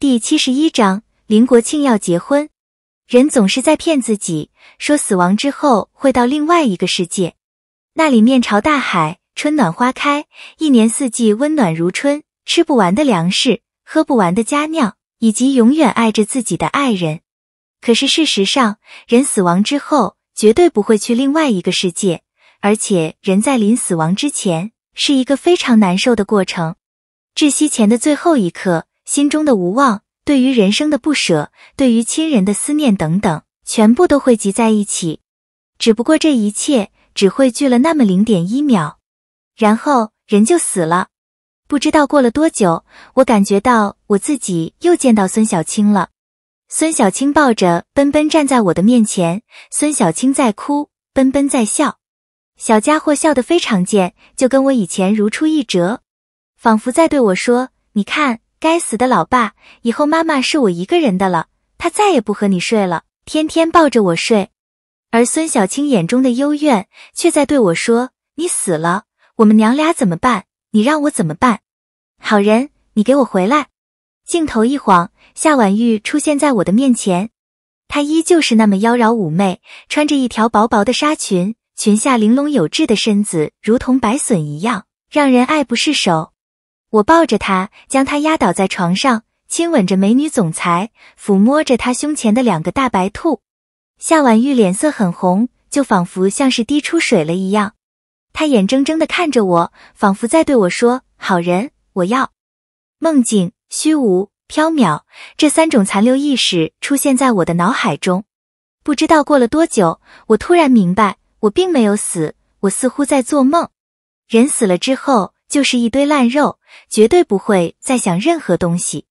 第七十一章，林国庆要结婚。人总是在骗自己，说死亡之后会到另外一个世界，那里面朝大海，春暖花开，一年四季温暖如春，吃不完的粮食，喝不完的佳酿，以及永远爱着自己的爱人。可是事实上，人死亡之后绝对不会去另外一个世界，而且人在临死亡之前是一个非常难受的过程，窒息前的最后一刻。心中的无望，对于人生的不舍，对于亲人的思念等等，全部都汇集在一起。只不过这一切只汇聚了那么零点一秒，然后人就死了。不知道过了多久，我感觉到我自己又见到孙小青了。孙小青抱着奔奔站在我的面前，孙小青在哭，奔奔在笑。小家伙笑得非常贱，就跟我以前如出一辙，仿佛在对我说：“你看。”该死的老爸，以后妈妈是我一个人的了，她再也不和你睡了，天天抱着我睡。而孙小青眼中的幽怨，却在对我说：“你死了，我们娘俩怎么办？你让我怎么办？”好人，你给我回来！镜头一晃，夏婉玉出现在我的面前，她依旧是那么妖娆妩媚，穿着一条薄薄的纱裙，裙下玲珑有致的身子如同白笋一样，让人爱不释手。我抱着他，将他压倒在床上，亲吻着美女总裁，抚摸着她胸前的两个大白兔。夏婉玉脸色很红，就仿佛像是滴出水了一样。她眼睁睁地看着我，仿佛在对我说：“好人，我要。”梦境、虚无、缥缈这三种残留意识出现在我的脑海中。不知道过了多久，我突然明白，我并没有死，我似乎在做梦。人死了之后。就是一堆烂肉，绝对不会再想任何东西。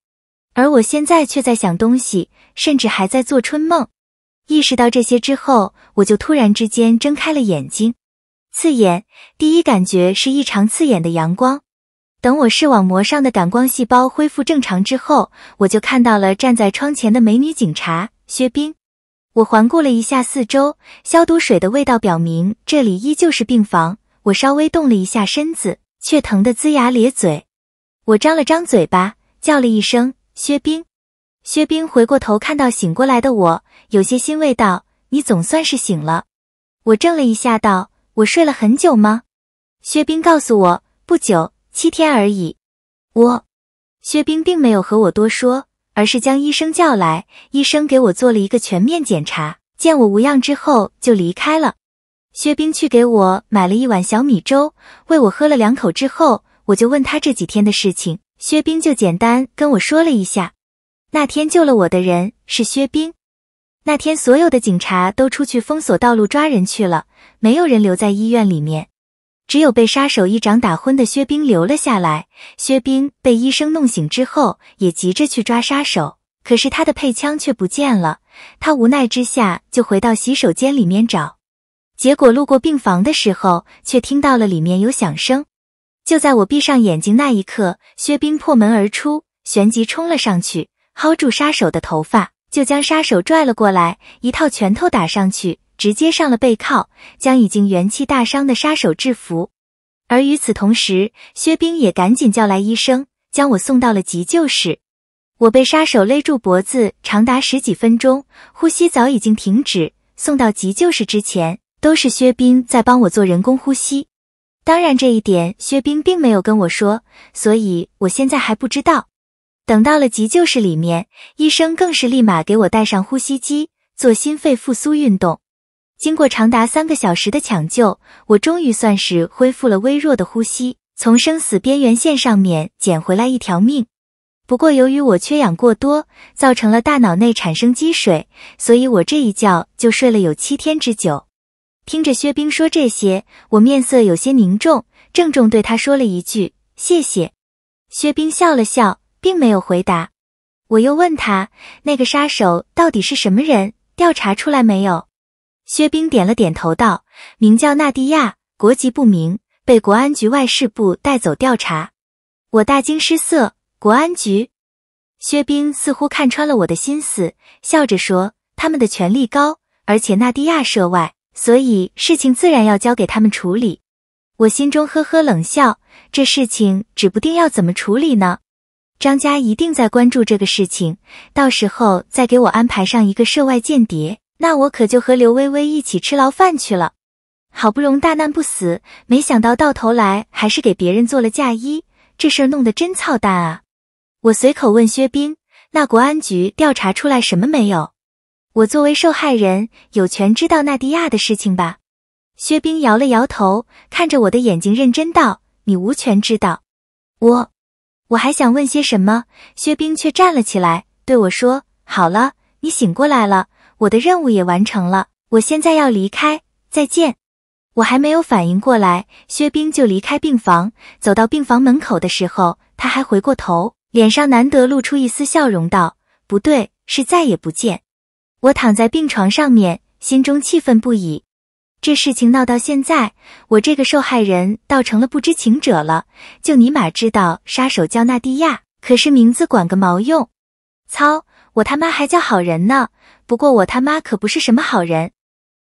而我现在却在想东西，甚至还在做春梦。意识到这些之后，我就突然之间睁开了眼睛，刺眼。第一感觉是异常刺眼的阳光。等我视网膜上的感光细胞恢复正常之后，我就看到了站在窗前的美女警察薛冰。我环顾了一下四周，消毒水的味道表明这里依旧是病房。我稍微动了一下身子。却疼得龇牙咧嘴，我张了张嘴巴，叫了一声“薛冰”。薛冰回过头，看到醒过来的我，有些欣慰道：“你总算是醒了。”我怔了一下，道：“我睡了很久吗？”薛冰告诉我：“不久，七天而已。”我，薛冰并没有和我多说，而是将医生叫来，医生给我做了一个全面检查，见我无恙之后就离开了。薛冰去给我买了一碗小米粥，喂我喝了两口之后，我就问他这几天的事情。薛冰就简单跟我说了一下，那天救了我的人是薛冰。那天所有的警察都出去封锁道路抓人去了，没有人留在医院里面，只有被杀手一掌打昏的薛冰留了下来。薛冰被医生弄醒之后，也急着去抓杀手，可是他的配枪却不见了。他无奈之下就回到洗手间里面找。结果路过病房的时候，却听到了里面有响声。就在我闭上眼睛那一刻，薛冰破门而出，旋即冲了上去，薅住杀手的头发，就将杀手拽了过来，一套拳头打上去，直接上了背靠，将已经元气大伤的杀手制服。而与此同时，薛冰也赶紧叫来医生，将我送到了急救室。我被杀手勒住脖子，长达十几分钟，呼吸早已经停止。送到急救室之前。都是薛冰在帮我做人工呼吸，当然这一点薛冰并没有跟我说，所以我现在还不知道。等到了急救室里面，医生更是立马给我带上呼吸机，做心肺复苏运动。经过长达三个小时的抢救，我终于算是恢复了微弱的呼吸，从生死边缘线上面捡回来一条命。不过由于我缺氧过多，造成了大脑内产生积水，所以我这一觉就睡了有七天之久。听着薛冰说这些，我面色有些凝重，郑重对他说了一句：“谢谢。”薛冰笑了笑，并没有回答。我又问他：“那个杀手到底是什么人？调查出来没有？”薛冰点了点头，道：“名叫纳迪亚，国籍不明，被国安局外事部带走调查。”我大惊失色。国安局。薛冰似乎看穿了我的心思，笑着说：“他们的权力高，而且纳迪亚涉外。”所以事情自然要交给他们处理，我心中呵呵冷笑，这事情指不定要怎么处理呢？张家一定在关注这个事情，到时候再给我安排上一个涉外间谍，那我可就和刘薇薇一起吃牢饭去了。好不容易大难不死，没想到到头来还是给别人做了嫁衣，这事儿弄得真操蛋啊！我随口问薛冰，那国安局调查出来什么没有？”我作为受害人，有权知道纳迪亚的事情吧？薛冰摇了摇头，看着我的眼睛，认真道：“你无权知道。”我，我还想问些什么？薛冰却站了起来，对我说：“好了，你醒过来了，我的任务也完成了，我现在要离开，再见。”我还没有反应过来，薛冰就离开病房。走到病房门口的时候，他还回过头，脸上难得露出一丝笑容，道：“不对，是再也不见。”我躺在病床上面，心中气愤不已。这事情闹到现在，我这个受害人倒成了不知情者了。就尼玛知道杀手叫娜蒂亚，可是名字管个毛用！操，我他妈还叫好人呢！不过我他妈可不是什么好人，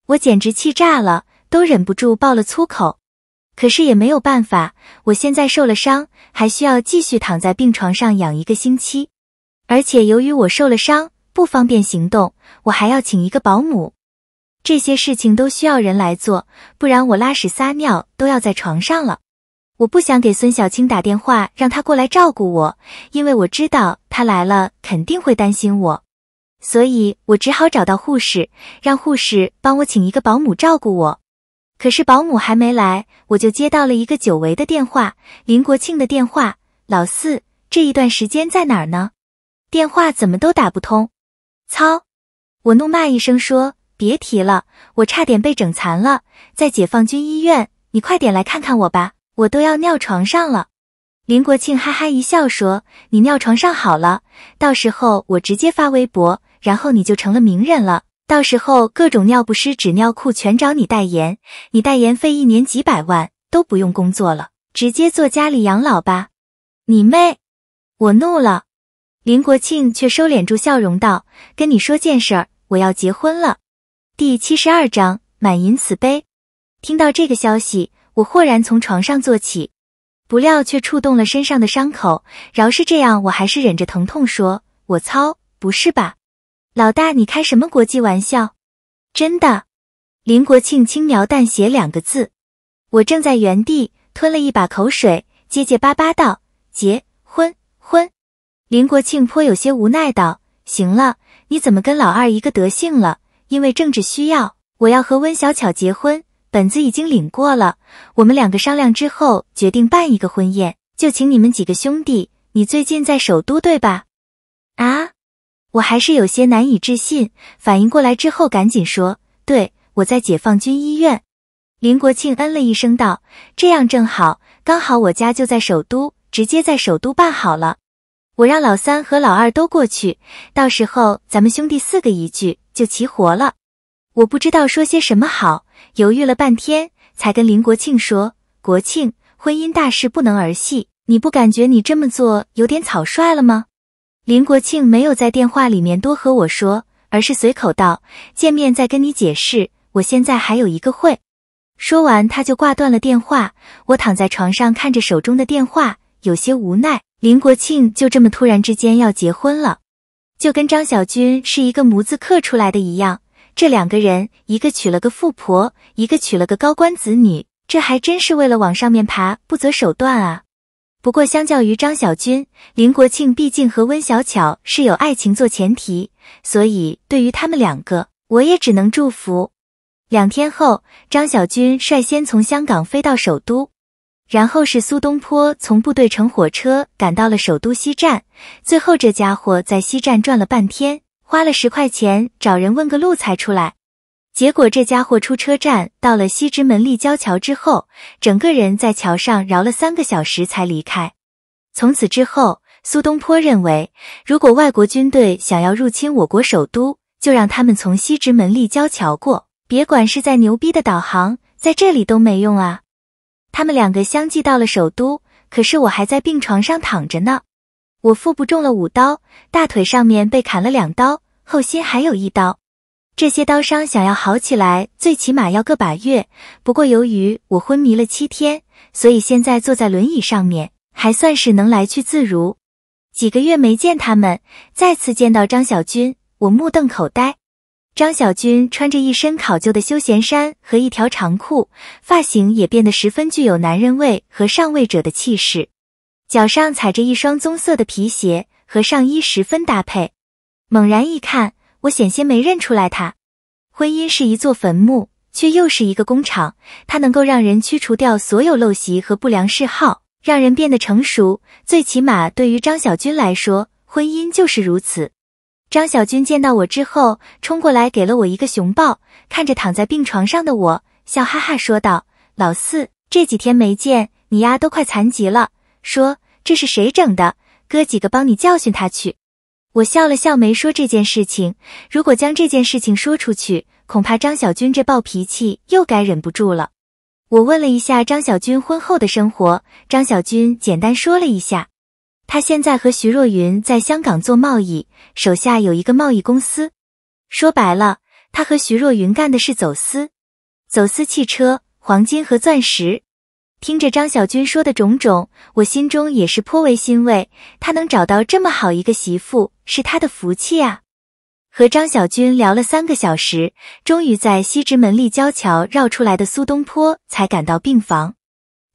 我简直气炸了，都忍不住爆了粗口。可是也没有办法，我现在受了伤，还需要继续躺在病床上养一个星期。而且由于我受了伤。不方便行动，我还要请一个保姆，这些事情都需要人来做，不然我拉屎撒尿都要在床上了。我不想给孙小青打电话让他过来照顾我，因为我知道他来了肯定会担心我，所以我只好找到护士，让护士帮我请一个保姆照顾我。可是保姆还没来，我就接到了一个久违的电话，林国庆的电话。老四，这一段时间在哪儿呢？电话怎么都打不通。操！我怒骂一声说：“别提了，我差点被整残了，在解放军医院。你快点来看看我吧，我都要尿床上了。”林国庆哈哈一笑说：“你尿床上好了，到时候我直接发微博，然后你就成了名人了。到时候各种尿不湿、纸尿裤全找你代言，你代言费一年几百万都不用工作了，直接做家里养老吧。”你妹！我怒了。林国庆却收敛住笑容道：“跟你说件事儿，我要结婚了。”第七十二章满银慈悲。听到这个消息，我豁然从床上坐起，不料却触动了身上的伤口。饶是这样，我还是忍着疼痛说：“我操，不是吧？老大，你开什么国际玩笑？”真的。林国庆轻描淡写两个字。我正在原地吞了一把口水，结结巴巴道：“结婚婚。”林国庆颇有些无奈道：“行了，你怎么跟老二一个德性了？因为政治需要，我要和温小巧结婚，本子已经领过了。我们两个商量之后决定办一个婚宴，就请你们几个兄弟。你最近在首都对吧？”啊！我还是有些难以置信，反应过来之后赶紧说：“对，我在解放军医院。”林国庆嗯了一声道：“这样正好，刚好我家就在首都，直接在首都办好了。”我让老三和老二都过去，到时候咱们兄弟四个一聚就齐活了。我不知道说些什么好，犹豫了半天才跟林国庆说：“国庆，婚姻大事不能儿戏，你不感觉你这么做有点草率了吗？”林国庆没有在电话里面多和我说，而是随口道：“见面再跟你解释，我现在还有一个会。”说完他就挂断了电话。我躺在床上看着手中的电话，有些无奈。林国庆就这么突然之间要结婚了，就跟张小军是一个模子刻出来的一样。这两个人，一个娶了个富婆，一个娶了个高官子女，这还真是为了往上面爬不择手段啊。不过，相较于张小军，林国庆毕竟和温小巧是有爱情做前提，所以对于他们两个，我也只能祝福。两天后，张小军率先从香港飞到首都。然后是苏东坡从部队乘火车赶到了首都西站，最后这家伙在西站转了半天，花了十块钱找人问个路才出来。结果这家伙出车站到了西直门立交桥之后，整个人在桥上绕了三个小时才离开。从此之后，苏东坡认为，如果外国军队想要入侵我国首都，就让他们从西直门立交桥过，别管是在牛逼的导航，在这里都没用啊。他们两个相继到了首都，可是我还在病床上躺着呢。我腹部中了五刀，大腿上面被砍了两刀，后心还有一刀。这些刀伤想要好起来，最起码要个把月。不过由于我昏迷了七天，所以现在坐在轮椅上面还算是能来去自如。几个月没见他们，再次见到张小军，我目瞪口呆。张小军穿着一身考究的休闲衫和一条长裤，发型也变得十分具有男人味和上位者的气势，脚上踩着一双棕色的皮鞋，和上衣十分搭配。猛然一看，我险些没认出来他。婚姻是一座坟墓，却又是一个工厂，它能够让人驱除掉所有陋习和不良嗜好，让人变得成熟。最起码对于张小军来说，婚姻就是如此。张小军见到我之后，冲过来给了我一个熊抱，看着躺在病床上的我，笑哈哈说道：“老四，这几天没见你呀，都快残疾了。”说：“这是谁整的？哥几个帮你教训他去。”我笑了笑，没说这件事情。如果将这件事情说出去，恐怕张小军这暴脾气又该忍不住了。我问了一下张小军婚后的生活，张小军简单说了一下。他现在和徐若云在香港做贸易，手下有一个贸易公司。说白了，他和徐若云干的是走私，走私汽车、黄金和钻石。听着张小军说的种种，我心中也是颇为欣慰。他能找到这么好一个媳妇，是他的福气啊！和张小军聊了三个小时，终于在西直门立交桥绕出来的苏东坡才赶到病房。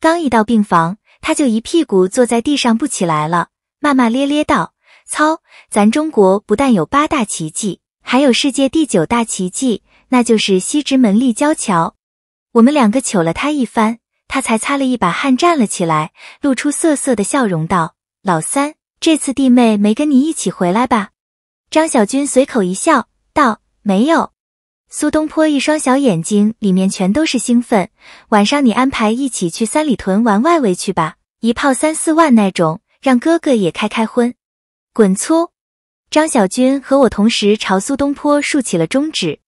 刚一到病房。他就一屁股坐在地上不起来了，骂骂咧咧道：“操，咱中国不但有八大奇迹，还有世界第九大奇迹，那就是西直门立交桥。”我们两个糗了他一番，他才擦了一把汗站了起来，露出涩涩的笑容道：“老三，这次弟妹没跟你一起回来吧？”张小军随口一笑道：“没有。”苏东坡一双小眼睛里面全都是兴奋。晚上你安排一起去三里屯玩外围去吧，一炮三四万那种，让哥哥也开开荤。滚粗！张小军和我同时朝苏东坡竖起了中指。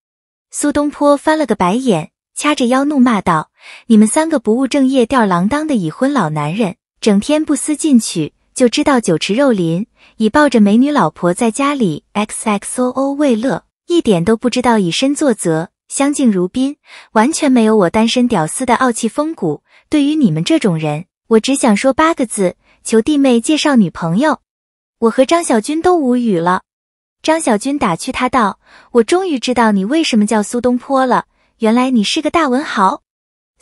苏东坡翻了个白眼，掐着腰怒骂道：“你们三个不务正业、吊儿郎当的已婚老男人，整天不思进取，就知道酒池肉林，以抱着美女老婆在家里 x x o o 为乐。”一点都不知道以身作则，相敬如宾，完全没有我单身屌丝的傲气风骨。对于你们这种人，我只想说八个字：求弟妹介绍女朋友。我和张小军都无语了。张小军打趣他道：“我终于知道你为什么叫苏东坡了，原来你是个大文豪。”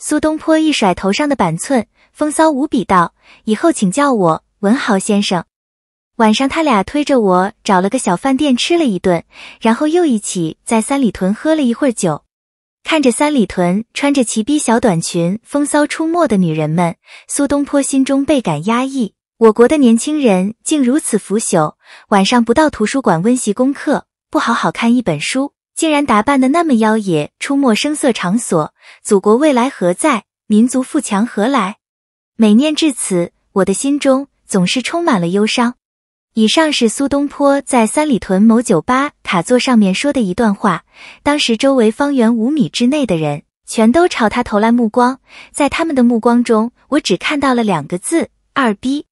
苏东坡一甩头上的板寸，风骚无比道：“以后请叫我文豪先生。”晚上，他俩推着我找了个小饭店吃了一顿，然后又一起在三里屯喝了一会儿酒。看着三里屯穿着齐逼小短裙、风骚出没的女人们，苏东坡心中倍感压抑。我国的年轻人竟如此腐朽，晚上不到图书馆温习功课，不好好看一本书，竟然打扮的那么妖冶，出没声色场所。祖国未来何在？民族富强何来？每念至此，我的心中总是充满了忧伤。以上是苏东坡在三里屯某酒吧卡座上面说的一段话。当时周围方圆五米之内的人全都朝他投来目光，在他们的目光中，我只看到了两个字“二逼”。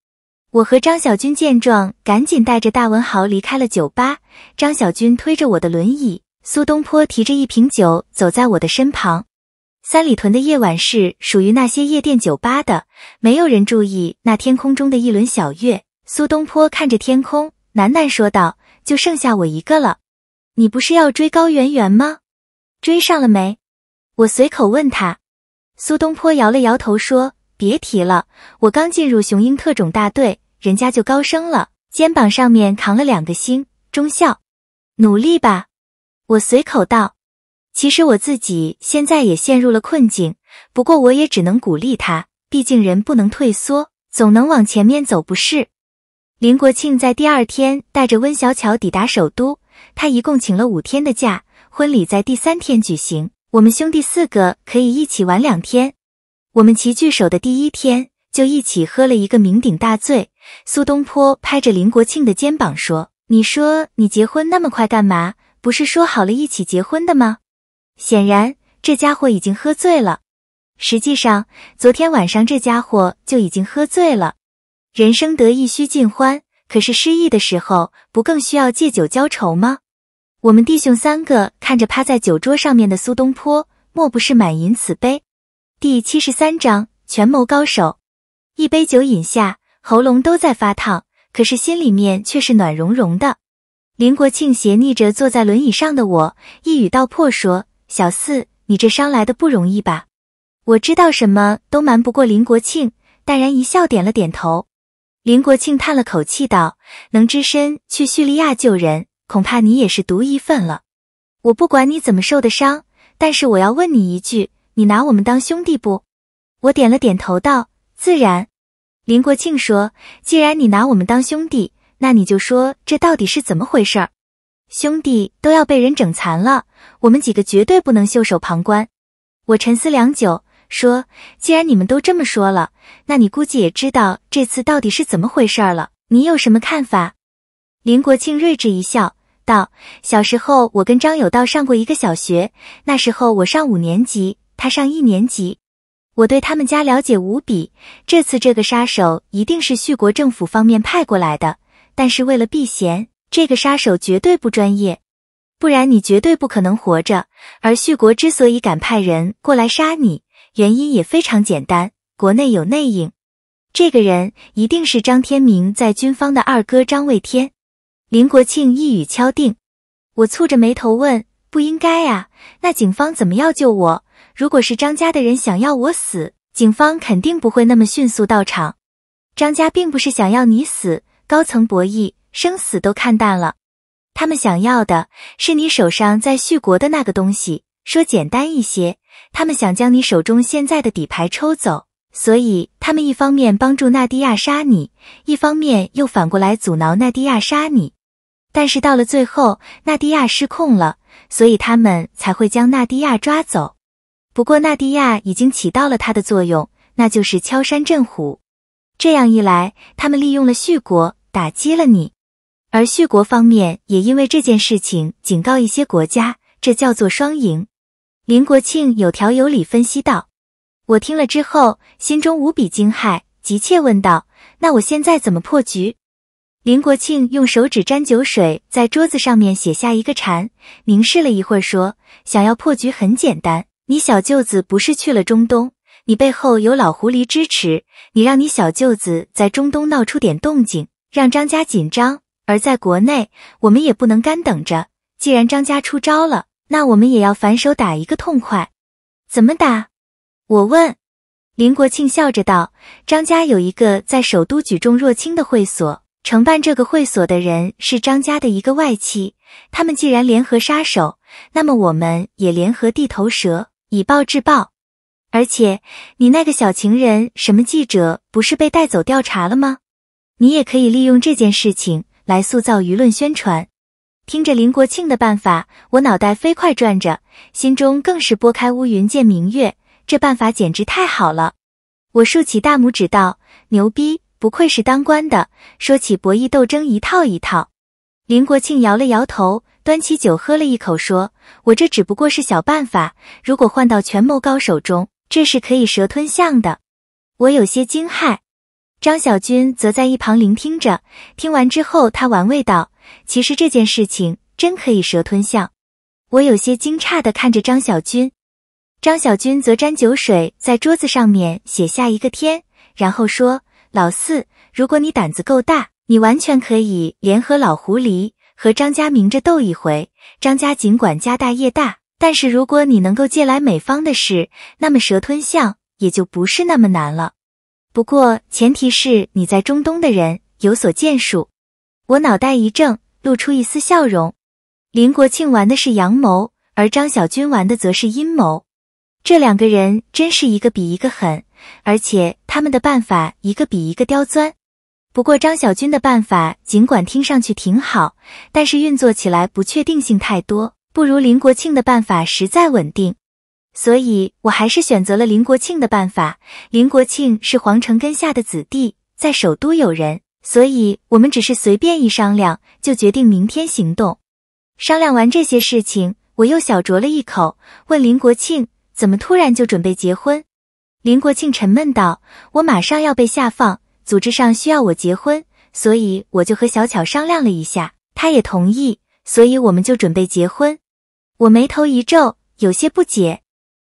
我和张小军见状，赶紧带着大文豪离开了酒吧。张小军推着我的轮椅，苏东坡提着一瓶酒走在我的身旁。三里屯的夜晚是属于那些夜店酒吧的，没有人注意那天空中的一轮小月。苏东坡看着天空，喃喃说道：“就剩下我一个了，你不是要追高圆圆吗？追上了没？”我随口问他。苏东坡摇了摇头说：“别提了，我刚进入雄鹰特种大队，人家就高升了，肩膀上面扛了两个星，中校。努力吧。”我随口道：“其实我自己现在也陷入了困境，不过我也只能鼓励他，毕竟人不能退缩，总能往前面走，不是？”林国庆在第二天带着温小巧抵达首都，他一共请了五天的假，婚礼在第三天举行。我们兄弟四个可以一起玩两天。我们齐聚首的第一天就一起喝了一个酩酊大醉。苏东坡拍着林国庆的肩膀说：“你说你结婚那么快干嘛？不是说好了一起结婚的吗？”显然这家伙已经喝醉了。实际上，昨天晚上这家伙就已经喝醉了。人生得意须尽欢，可是失意的时候不更需要借酒浇愁吗？我们弟兄三个看着趴在酒桌上面的苏东坡，莫不是满饮此杯？第七十三章，权谋高手。一杯酒饮下，喉咙都在发烫，可是心里面却是暖融融的。林国庆斜睨着坐在轮椅上的我，一语道破说：“小四，你这伤来的不容易吧？”我知道什么都瞒不过林国庆，淡然一笑，点了点头。林国庆叹了口气道：“能只身去叙利亚救人，恐怕你也是独一份了。我不管你怎么受的伤，但是我要问你一句，你拿我们当兄弟不？”我点了点头道：“自然。”林国庆说：“既然你拿我们当兄弟，那你就说这到底是怎么回事儿？兄弟都要被人整残了，我们几个绝对不能袖手旁观。”我沉思良久。说，既然你们都这么说了，那你估计也知道这次到底是怎么回事了。你有什么看法？林国庆睿智一笑，道：“小时候我跟张有道上过一个小学，那时候我上五年级，他上一年级。我对他们家了解无比。这次这个杀手一定是旭国政府方面派过来的，但是为了避嫌，这个杀手绝对不专业，不然你绝对不可能活着。而旭国之所以敢派人过来杀你，”原因也非常简单，国内有内应，这个人一定是张天明在军方的二哥张卫天。林国庆一语敲定，我蹙着眉头问：“不应该啊，那警方怎么要救我？如果是张家的人想要我死，警方肯定不会那么迅速到场。张家并不是想要你死，高层博弈，生死都看淡了，他们想要的是你手上在续国的那个东西。说简单一些。”他们想将你手中现在的底牌抽走，所以他们一方面帮助纳迪亚杀你，一方面又反过来阻挠纳迪亚杀你。但是到了最后，纳迪亚失控了，所以他们才会将纳迪亚抓走。不过纳迪亚已经起到了它的作用，那就是敲山震虎。这样一来，他们利用了旭国打击了你，而旭国方面也因为这件事情警告一些国家，这叫做双赢。林国庆有条有理分析道：“我听了之后，心中无比惊骇，急切问道：‘那我现在怎么破局？’林国庆用手指沾酒水，在桌子上面写下一个‘禅’，凝视了一会儿，说：‘想要破局很简单，你小舅子不是去了中东？你背后有老狐狸支持，你让你小舅子在中东闹出点动静，让张家紧张；而在国内，我们也不能干等着。既然张家出招了。’那我们也要反手打一个痛快，怎么打？我问。林国庆笑着道：“张家有一个在首都举重若轻的会所，承办这个会所的人是张家的一个外戚。他们既然联合杀手，那么我们也联合地头蛇，以暴制暴。而且，你那个小情人什么记者不是被带走调查了吗？你也可以利用这件事情来塑造舆论宣传。”听着林国庆的办法，我脑袋飞快转着，心中更是拨开乌云见明月。这办法简直太好了！我竖起大拇指道：“牛逼，不愧是当官的，说起博弈斗争一套一套。”林国庆摇了摇头，端起酒喝了一口，说：“我这只不过是小办法，如果换到权谋高手中，这是可以蛇吞象的。”我有些惊骇，张小军则在一旁聆听着，听完之后，他玩味道。其实这件事情真可以蛇吞象，我有些惊诧地看着张小军，张小军则沾酒水在桌子上面写下一个天，然后说：“老四，如果你胆子够大，你完全可以联合老狐狸和张家明着斗一回。张家尽管家大业大，但是如果你能够借来美方的事，那么蛇吞象也就不是那么难了。不过前提是你在中东的人有所建树。”我脑袋一正，露出一丝笑容。林国庆玩的是阳谋，而张小军玩的则是阴谋。这两个人真是一个比一个狠，而且他们的办法一个比一个刁钻。不过张小军的办法尽管听上去挺好，但是运作起来不确定性太多，不如林国庆的办法实在稳定。所以我还是选择了林国庆的办法。林国庆是皇城根下的子弟，在首都有人。所以，我们只是随便一商量，就决定明天行动。商量完这些事情，我又小酌了一口，问林国庆：“怎么突然就准备结婚？”林国庆沉闷道：“我马上要被下放，组织上需要我结婚，所以我就和小巧商量了一下，她也同意，所以我们就准备结婚。”我眉头一皱，有些不解。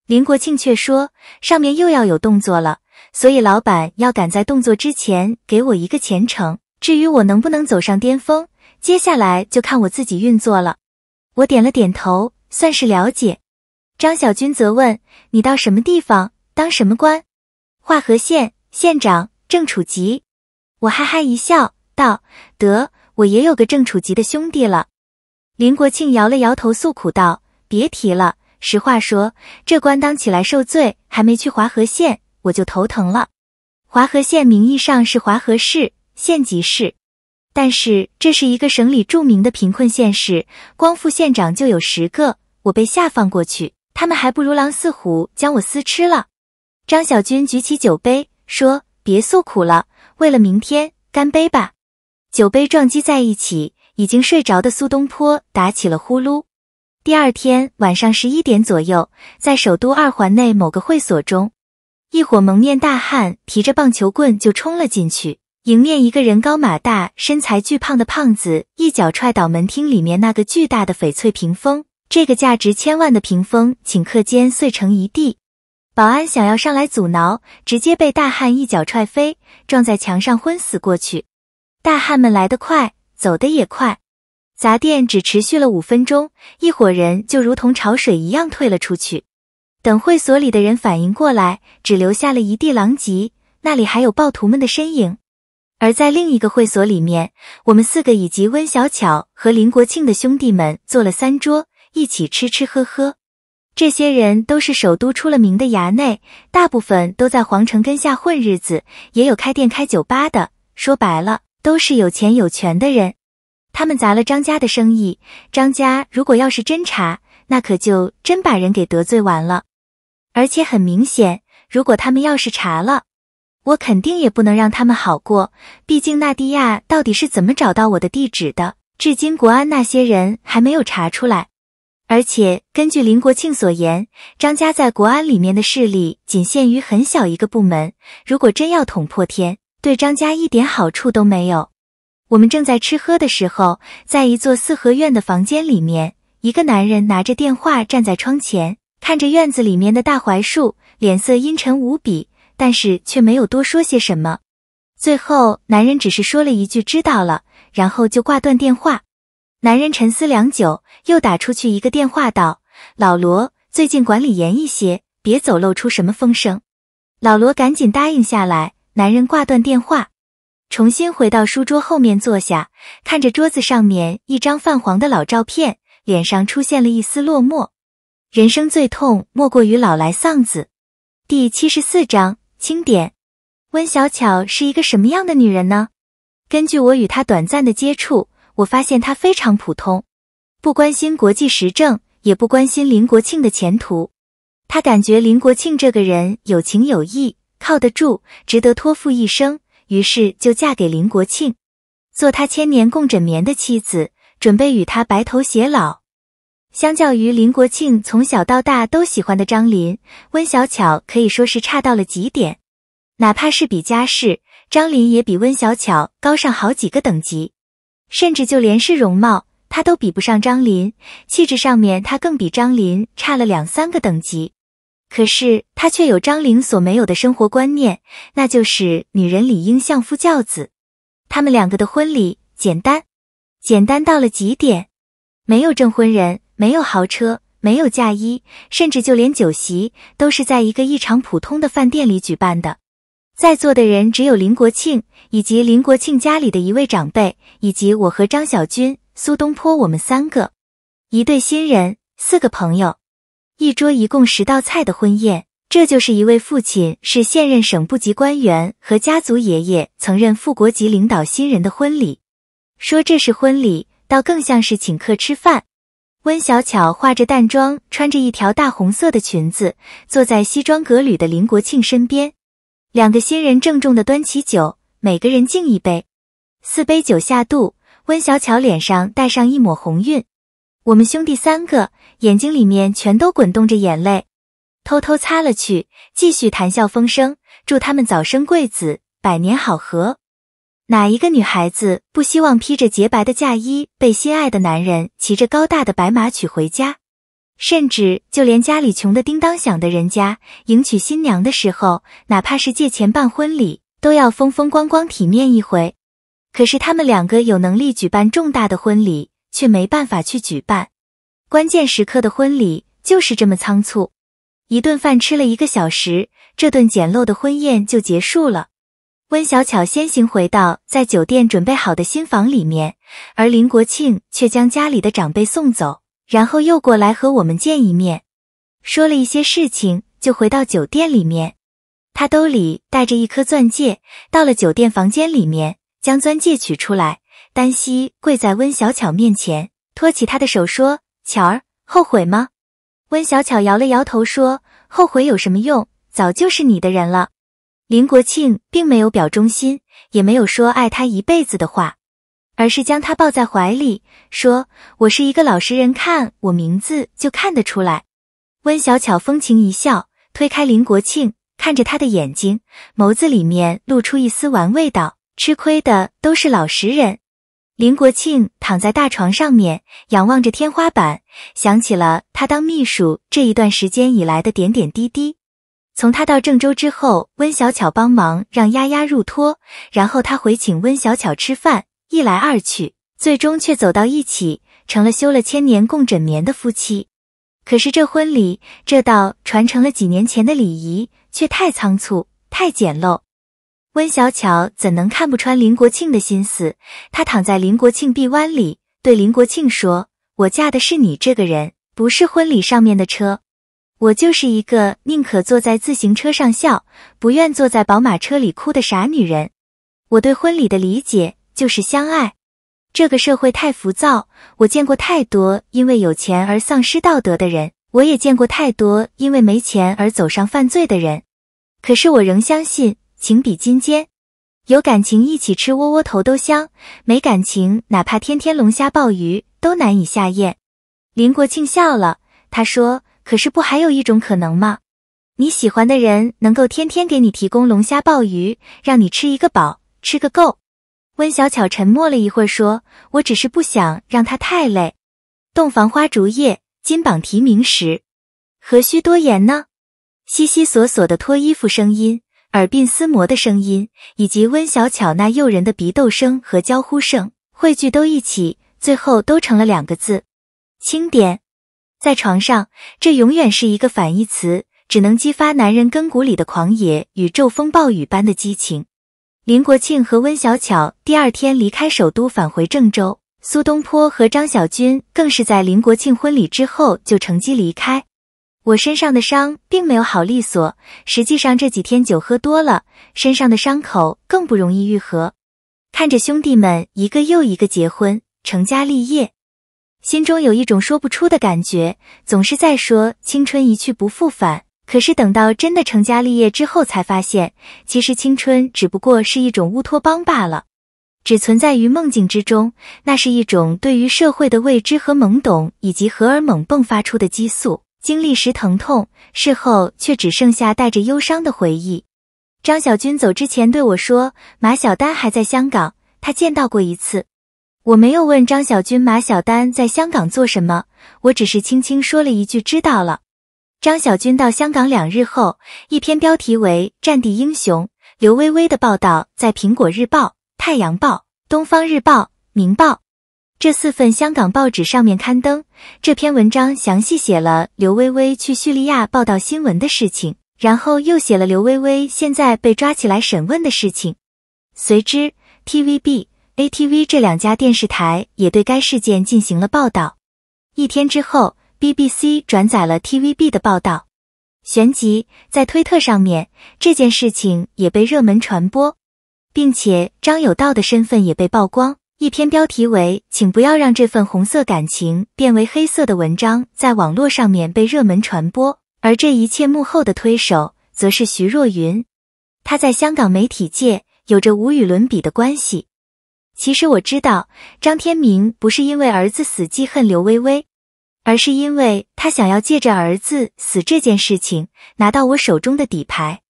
林国庆却说：“上面又要有动作了。”所以，老板要赶在动作之前给我一个前程。至于我能不能走上巅峰，接下来就看我自己运作了。我点了点头，算是了解。张小军则问：“你到什么地方当什么官？”化河县县长郑楚吉。我哈哈一笑，道：“得，我也有个郑楚吉的兄弟了。”林国庆摇了摇头，诉苦道：“别提了，实话说，这官当起来受罪，还没去华河县。”我就头疼了。华河县名义上是华河市县级市，但是这是一个省里著名的贫困县市，光副县长就有十个。我被下放过去，他们还不如狼似虎，将我撕吃了。张小军举起酒杯说：“别诉苦了，为了明天，干杯吧！”酒杯撞击在一起，已经睡着的苏东坡打起了呼噜。第二天晚上十一点左右，在首都二环内某个会所中。一伙蒙面大汉提着棒球棍就冲了进去，迎面一个人高马大、身材巨胖的胖子一脚踹倒门厅里面那个巨大的翡翠屏风，这个价值千万的屏风顷刻间碎成一地。保安想要上来阻挠，直接被大汉一脚踹飞，撞在墙上昏死过去。大汉们来得快，走得也快，砸店只持续了五分钟，一伙人就如同潮水一样退了出去。等会所里的人反应过来，只留下了一地狼藉，那里还有暴徒们的身影。而在另一个会所里面，我们四个以及温小巧和林国庆的兄弟们坐了三桌，一起吃吃喝喝。这些人都是首都出了名的衙内，大部分都在皇城根下混日子，也有开店开酒吧的。说白了，都是有钱有权的人。他们砸了张家的生意，张家如果要是真查，那可就真把人给得罪完了。而且很明显，如果他们要是查了，我肯定也不能让他们好过。毕竟娜迪亚到底是怎么找到我的地址的，至今国安那些人还没有查出来。而且根据林国庆所言，张家在国安里面的势力仅限于很小一个部门，如果真要捅破天，对张家一点好处都没有。我们正在吃喝的时候，在一座四合院的房间里面，一个男人拿着电话站在窗前。看着院子里面的大槐树，脸色阴沉无比，但是却没有多说些什么。最后，男人只是说了一句“知道了”，然后就挂断电话。男人沉思良久，又打出去一个电话，道：“老罗，最近管理严一些，别走漏出什么风声。”老罗赶紧答应下来。男人挂断电话，重新回到书桌后面坐下，看着桌子上面一张泛黄的老照片，脸上出现了一丝落寞。人生最痛莫过于老来丧子。第七十四章清点。温小巧是一个什么样的女人呢？根据我与她短暂的接触，我发现她非常普通，不关心国际时政，也不关心林国庆的前途。她感觉林国庆这个人有情有义，靠得住，值得托付一生，于是就嫁给林国庆，做他千年共枕眠的妻子，准备与他白头偕老。相较于林国庆从小到大都喜欢的张林，温小巧可以说是差到了极点。哪怕是比家世，张林也比温小巧高上好几个等级。甚至就连是容貌，她都比不上张林。气质上面，她更比张林差了两三个等级。可是她却有张琳所没有的生活观念，那就是女人理应相夫教子。他们两个的婚礼简单，简单到了极点，没有证婚人。没有豪车，没有嫁衣，甚至就连酒席都是在一个异常普通的饭店里举办的。在座的人只有林国庆以及林国庆家里的一位长辈，以及我和张小军、苏东坡我们三个，一对新人，四个朋友，一桌一共十道菜的婚宴。这就是一位父亲是现任省部级官员和家族爷爷曾任副国级领导新人的婚礼。说这是婚礼，倒更像是请客吃饭。温小巧化着淡妆，穿着一条大红色的裙子，坐在西装革履的林国庆身边。两个新人郑重地端起酒，每个人敬一杯。四杯酒下肚，温小巧脸上带上一抹红晕。我们兄弟三个眼睛里面全都滚动着眼泪，偷偷擦了去，继续谈笑风生，祝他们早生贵子，百年好合。哪一个女孩子不希望披着洁白的嫁衣，被心爱的男人骑着高大的白马娶回家？甚至就连家里穷得叮当响的人家，迎娶新娘的时候，哪怕是借钱办婚礼，都要风风光光、体面一回。可是他们两个有能力举办重大的婚礼，却没办法去举办。关键时刻的婚礼就是这么仓促，一顿饭吃了一个小时，这顿简陋的婚宴就结束了。温小巧先行回到在酒店准备好的新房里面，而林国庆却将家里的长辈送走，然后又过来和我们见一面，说了一些事情，就回到酒店里面。他兜里带着一颗钻戒，到了酒店房间里面，将钻戒取出来，单膝跪在温小巧面前，托起她的手说：“巧儿，后悔吗？”温小巧摇了摇头说：“后悔有什么用？早就是你的人了。”林国庆并没有表忠心，也没有说爱他一辈子的话，而是将他抱在怀里，说：“我是一个老实人，看我名字就看得出来。”温小巧风情一笑，推开林国庆，看着他的眼睛，眸子里面露出一丝玩味道：“吃亏的都是老实人。”林国庆躺在大床上面，仰望着天花板，想起了他当秘书这一段时间以来的点点滴滴。从他到郑州之后，温小巧帮忙让丫丫入托，然后他回请温小巧吃饭，一来二去，最终却走到一起，成了修了千年共枕眠的夫妻。可是这婚礼，这道传承了几年前的礼仪，却太仓促，太简陋。温小巧怎能看不穿林国庆的心思？她躺在林国庆臂弯里，对林国庆说：“我嫁的是你这个人，不是婚礼上面的车。”我就是一个宁可坐在自行车上笑，不愿坐在宝马车里哭的傻女人。我对婚礼的理解就是相爱。这个社会太浮躁，我见过太多因为有钱而丧失道德的人，我也见过太多因为没钱而走上犯罪的人。可是我仍相信情比金坚，有感情一起吃窝窝头都香，没感情哪怕天天龙虾鲍鱼都难以下咽。林国庆笑了，他说。可是不还有一种可能吗？你喜欢的人能够天天给你提供龙虾、鲍鱼，让你吃一个饱，吃个够。温小巧沉默了一会儿，说：“我只是不想让他太累。”洞房花烛夜，金榜题名时，何须多言呢？悉悉索索的脱衣服声音，耳鬓厮磨的声音，以及温小巧那诱人的鼻窦声和娇呼声汇聚都一起，最后都成了两个字：轻点。在床上，这永远是一个反义词，只能激发男人根骨里的狂野与骤风暴雨般的激情。林国庆和温小巧第二天离开首都，返回郑州。苏东坡和张小军更是在林国庆婚礼之后就乘机离开。我身上的伤并没有好利索，实际上这几天酒喝多了，身上的伤口更不容易愈合。看着兄弟们一个又一个结婚成家立业。心中有一种说不出的感觉，总是在说青春一去不复返。可是等到真的成家立业之后，才发现其实青春只不过是一种乌托邦罢了，只存在于梦境之中。那是一种对于社会的未知和懵懂，以及荷尔蒙迸发出的激素，经历时疼痛，事后却只剩下带着忧伤的回忆。张小军走之前对我说，马小丹还在香港，他见到过一次。我没有问张小军、马小丹在香港做什么，我只是轻轻说了一句“知道了”。张小军到香港两日后，一篇标题为《战地英雄刘薇薇》的报道在《苹果日报》《太阳报》《东方日报》《明报》这四份香港报纸上面刊登。这篇文章详细写了刘薇薇去叙利亚报道新闻的事情，然后又写了刘薇薇现在被抓起来审问的事情。随之，TVB。ATV 这两家电视台也对该事件进行了报道。一天之后，BBC 转载了 TVB 的报道。旋即，在推特上面，这件事情也被热门传播，并且张有道的身份也被曝光。一篇标题为“请不要让这份红色感情变为黑色”的文章在网络上面被热门传播，而这一切幕后的推手则是徐若云，他在香港媒体界有着无与伦比的关系。其实我知道，张天明不是因为儿子死记恨刘薇薇，而是因为他想要借着儿子死这件事情拿到我手中的底牌。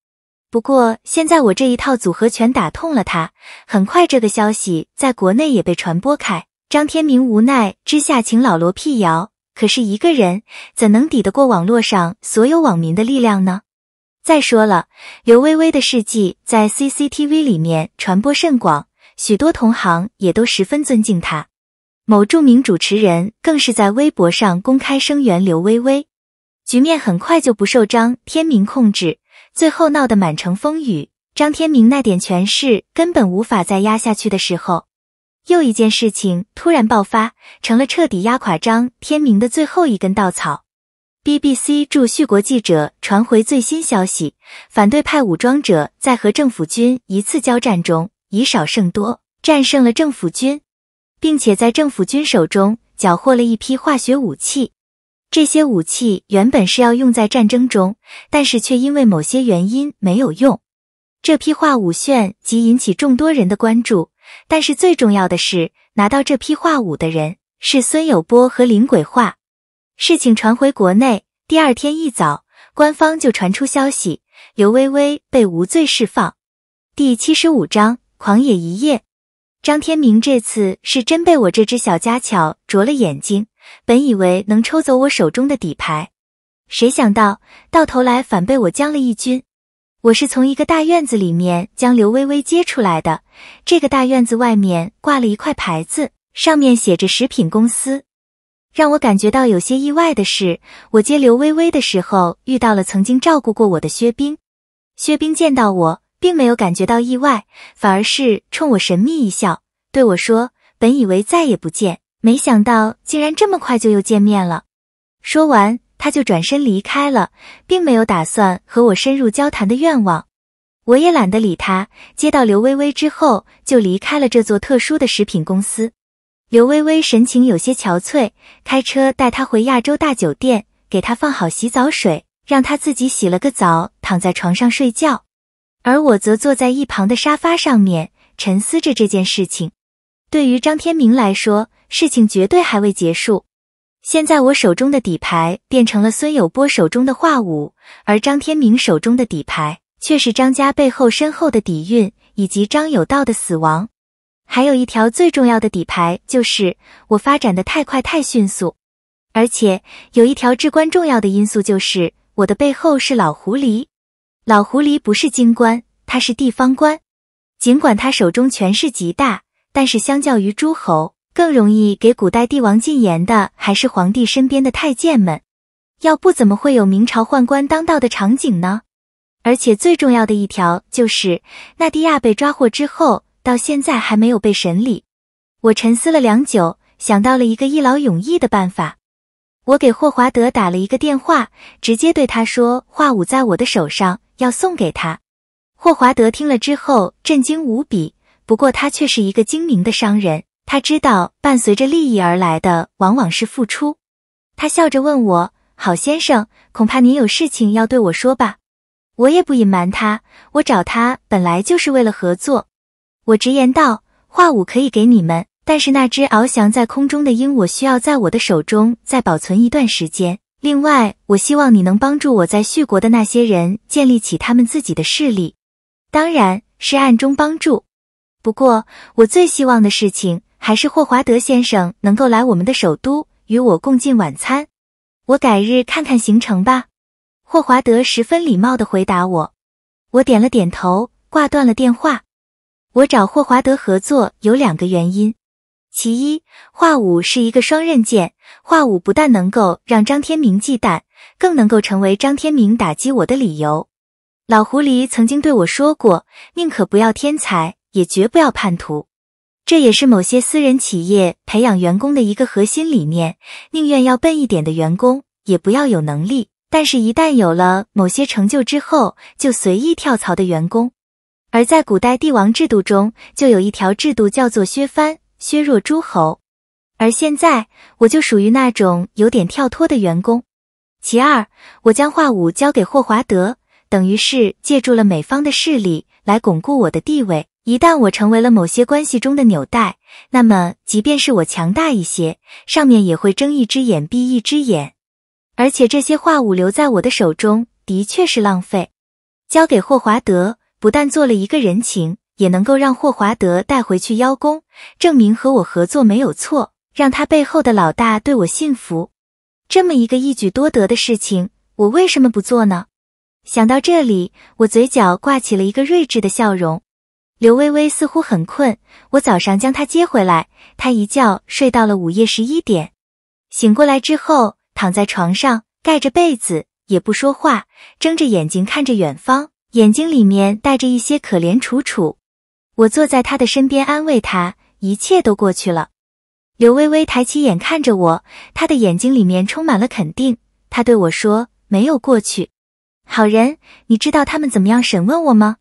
不过现在我这一套组合拳打痛了他，很快这个消息在国内也被传播开。张天明无奈之下请老罗辟谣，可是一个人怎能抵得过网络上所有网民的力量呢？再说了，刘薇薇的事迹在 CCTV 里面传播甚广。许多同行也都十分尊敬他，某著名主持人更是在微博上公开声援刘薇薇。局面很快就不受张天明控制，最后闹得满城风雨。张天明那点权势根本无法再压下去的时候，又一件事情突然爆发，成了彻底压垮张天明的最后一根稻草。BBC 驻叙国记者传回最新消息：反对派武装者在和政府军一次交战中。以少胜多，战胜了政府军，并且在政府军手中缴获了一批化学武器。这些武器原本是要用在战争中，但是却因为某些原因没有用。这批化武炫即引起众多人的关注，但是最重要的是，拿到这批化武的人是孙有波和林鬼化。事情传回国内，第二天一早，官方就传出消息：刘薇薇被无罪释放。第七十五章。狂野一夜，张天明这次是真被我这只小家巧啄了眼睛。本以为能抽走我手中的底牌，谁想到到头来反被我将了一军。我是从一个大院子里面将刘微微接出来的。这个大院子外面挂了一块牌子，上面写着食品公司。让我感觉到有些意外的是，我接刘微微的时候遇到了曾经照顾过我的薛冰。薛冰见到我。并没有感觉到意外，反而是冲我神秘一笑，对我说：“本以为再也不见，没想到竟然这么快就又见面了。”说完，他就转身离开了，并没有打算和我深入交谈的愿望。我也懒得理他。接到刘微微之后，就离开了这座特殊的食品公司。刘微微神情有些憔悴，开车带她回亚洲大酒店，给她放好洗澡水，让她自己洗了个澡，躺在床上睡觉。而我则坐在一旁的沙发上面，沉思着这件事情。对于张天明来说，事情绝对还未结束。现在我手中的底牌变成了孙有波手中的画五，而张天明手中的底牌却是张家背后深厚的底蕴，以及张有道的死亡。还有一条最重要的底牌就是我发展的太快太迅速，而且有一条至关重要的因素就是我的背后是老狐狸。老狐狸不是京官，他是地方官。尽管他手中权势极大，但是相较于诸侯，更容易给古代帝王进言的还是皇帝身边的太监们。要不怎么会有明朝宦官当道的场景呢？而且最重要的一条就是，纳迪亚被抓获之后，到现在还没有被审理。我沉思了良久，想到了一个一劳永逸的办法。我给霍华德打了一个电话，直接对他说：“话武在我的手上。”要送给他，霍华德听了之后震惊无比。不过他却是一个精明的商人，他知道伴随着利益而来的往往是付出。他笑着问我：“郝先生，恐怕您有事情要对我说吧？”我也不隐瞒他，我找他本来就是为了合作。我直言道：“画五可以给你们，但是那只翱翔在空中的鹰，我需要在我的手中再保存一段时间。”另外，我希望你能帮助我在叙国的那些人建立起他们自己的势力，当然是暗中帮助。不过，我最希望的事情还是霍华德先生能够来我们的首都与我共进晚餐。我改日看看行程吧。霍华德十分礼貌地回答我。我点了点头，挂断了电话。我找霍华德合作有两个原因。其一，化武是一个双刃剑。化武不但能够让张天明忌惮，更能够成为张天明打击我的理由。老狐狸曾经对我说过：“宁可不要天才，也绝不要叛徒。”这也是某些私人企业培养员工的一个核心理念：宁愿要笨一点的员工，也不要有能力。但是，一旦有了某些成就之后，就随意跳槽的员工。而在古代帝王制度中，就有一条制度叫做削藩。削弱诸侯，而现在我就属于那种有点跳脱的员工。其二，我将画武交给霍华德，等于是借助了美方的势力来巩固我的地位。一旦我成为了某些关系中的纽带，那么即便是我强大一些，上面也会睁一只眼闭一只眼。而且这些话物留在我的手中，的确是浪费。交给霍华德，不但做了一个人情。也能够让霍华德带回去邀功，证明和我合作没有错，让他背后的老大对我信服。这么一个一举多得的事情，我为什么不做呢？想到这里，我嘴角挂起了一个睿智的笑容。刘微微似乎很困，我早上将她接回来，她一觉睡到了午夜十一点，醒过来之后，躺在床上，盖着被子，也不说话，睁着眼睛看着远方，眼睛里面带着一些可怜楚楚。我坐在他的身边，安慰他，一切都过去了。刘微微抬起眼看着我，她的眼睛里面充满了肯定。她对我说：“没有过去，好人，你知道他们怎么样审问我吗？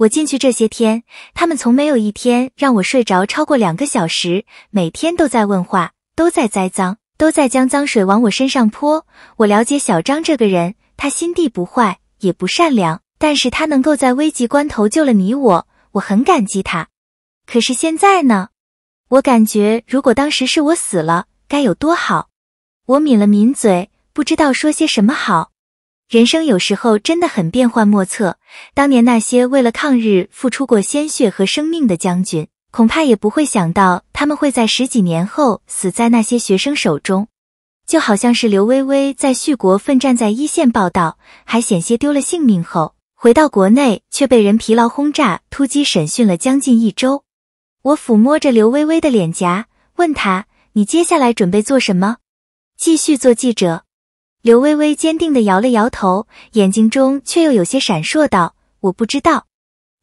我进去这些天，他们从没有一天让我睡着超过两个小时，每天都在问话，都在栽赃，都在将脏水往我身上泼。我了解小张这个人，他心地不坏，也不善良，但是他能够在危急关头救了你我。”我很感激他，可是现在呢？我感觉如果当时是我死了，该有多好。我抿了抿嘴，不知道说些什么好。人生有时候真的很变幻莫测。当年那些为了抗日付出过鲜血和生命的将军，恐怕也不会想到他们会在十几年后死在那些学生手中。就好像是刘薇薇在叙国奋战在一线报道，还险些丢了性命后。回到国内，却被人疲劳轰炸、突击审讯了将近一周。我抚摸着刘微微的脸颊，问她：“你接下来准备做什么？”“继续做记者。”刘微微坚定地摇了摇头，眼睛中却又有些闪烁，道：“我不知道。”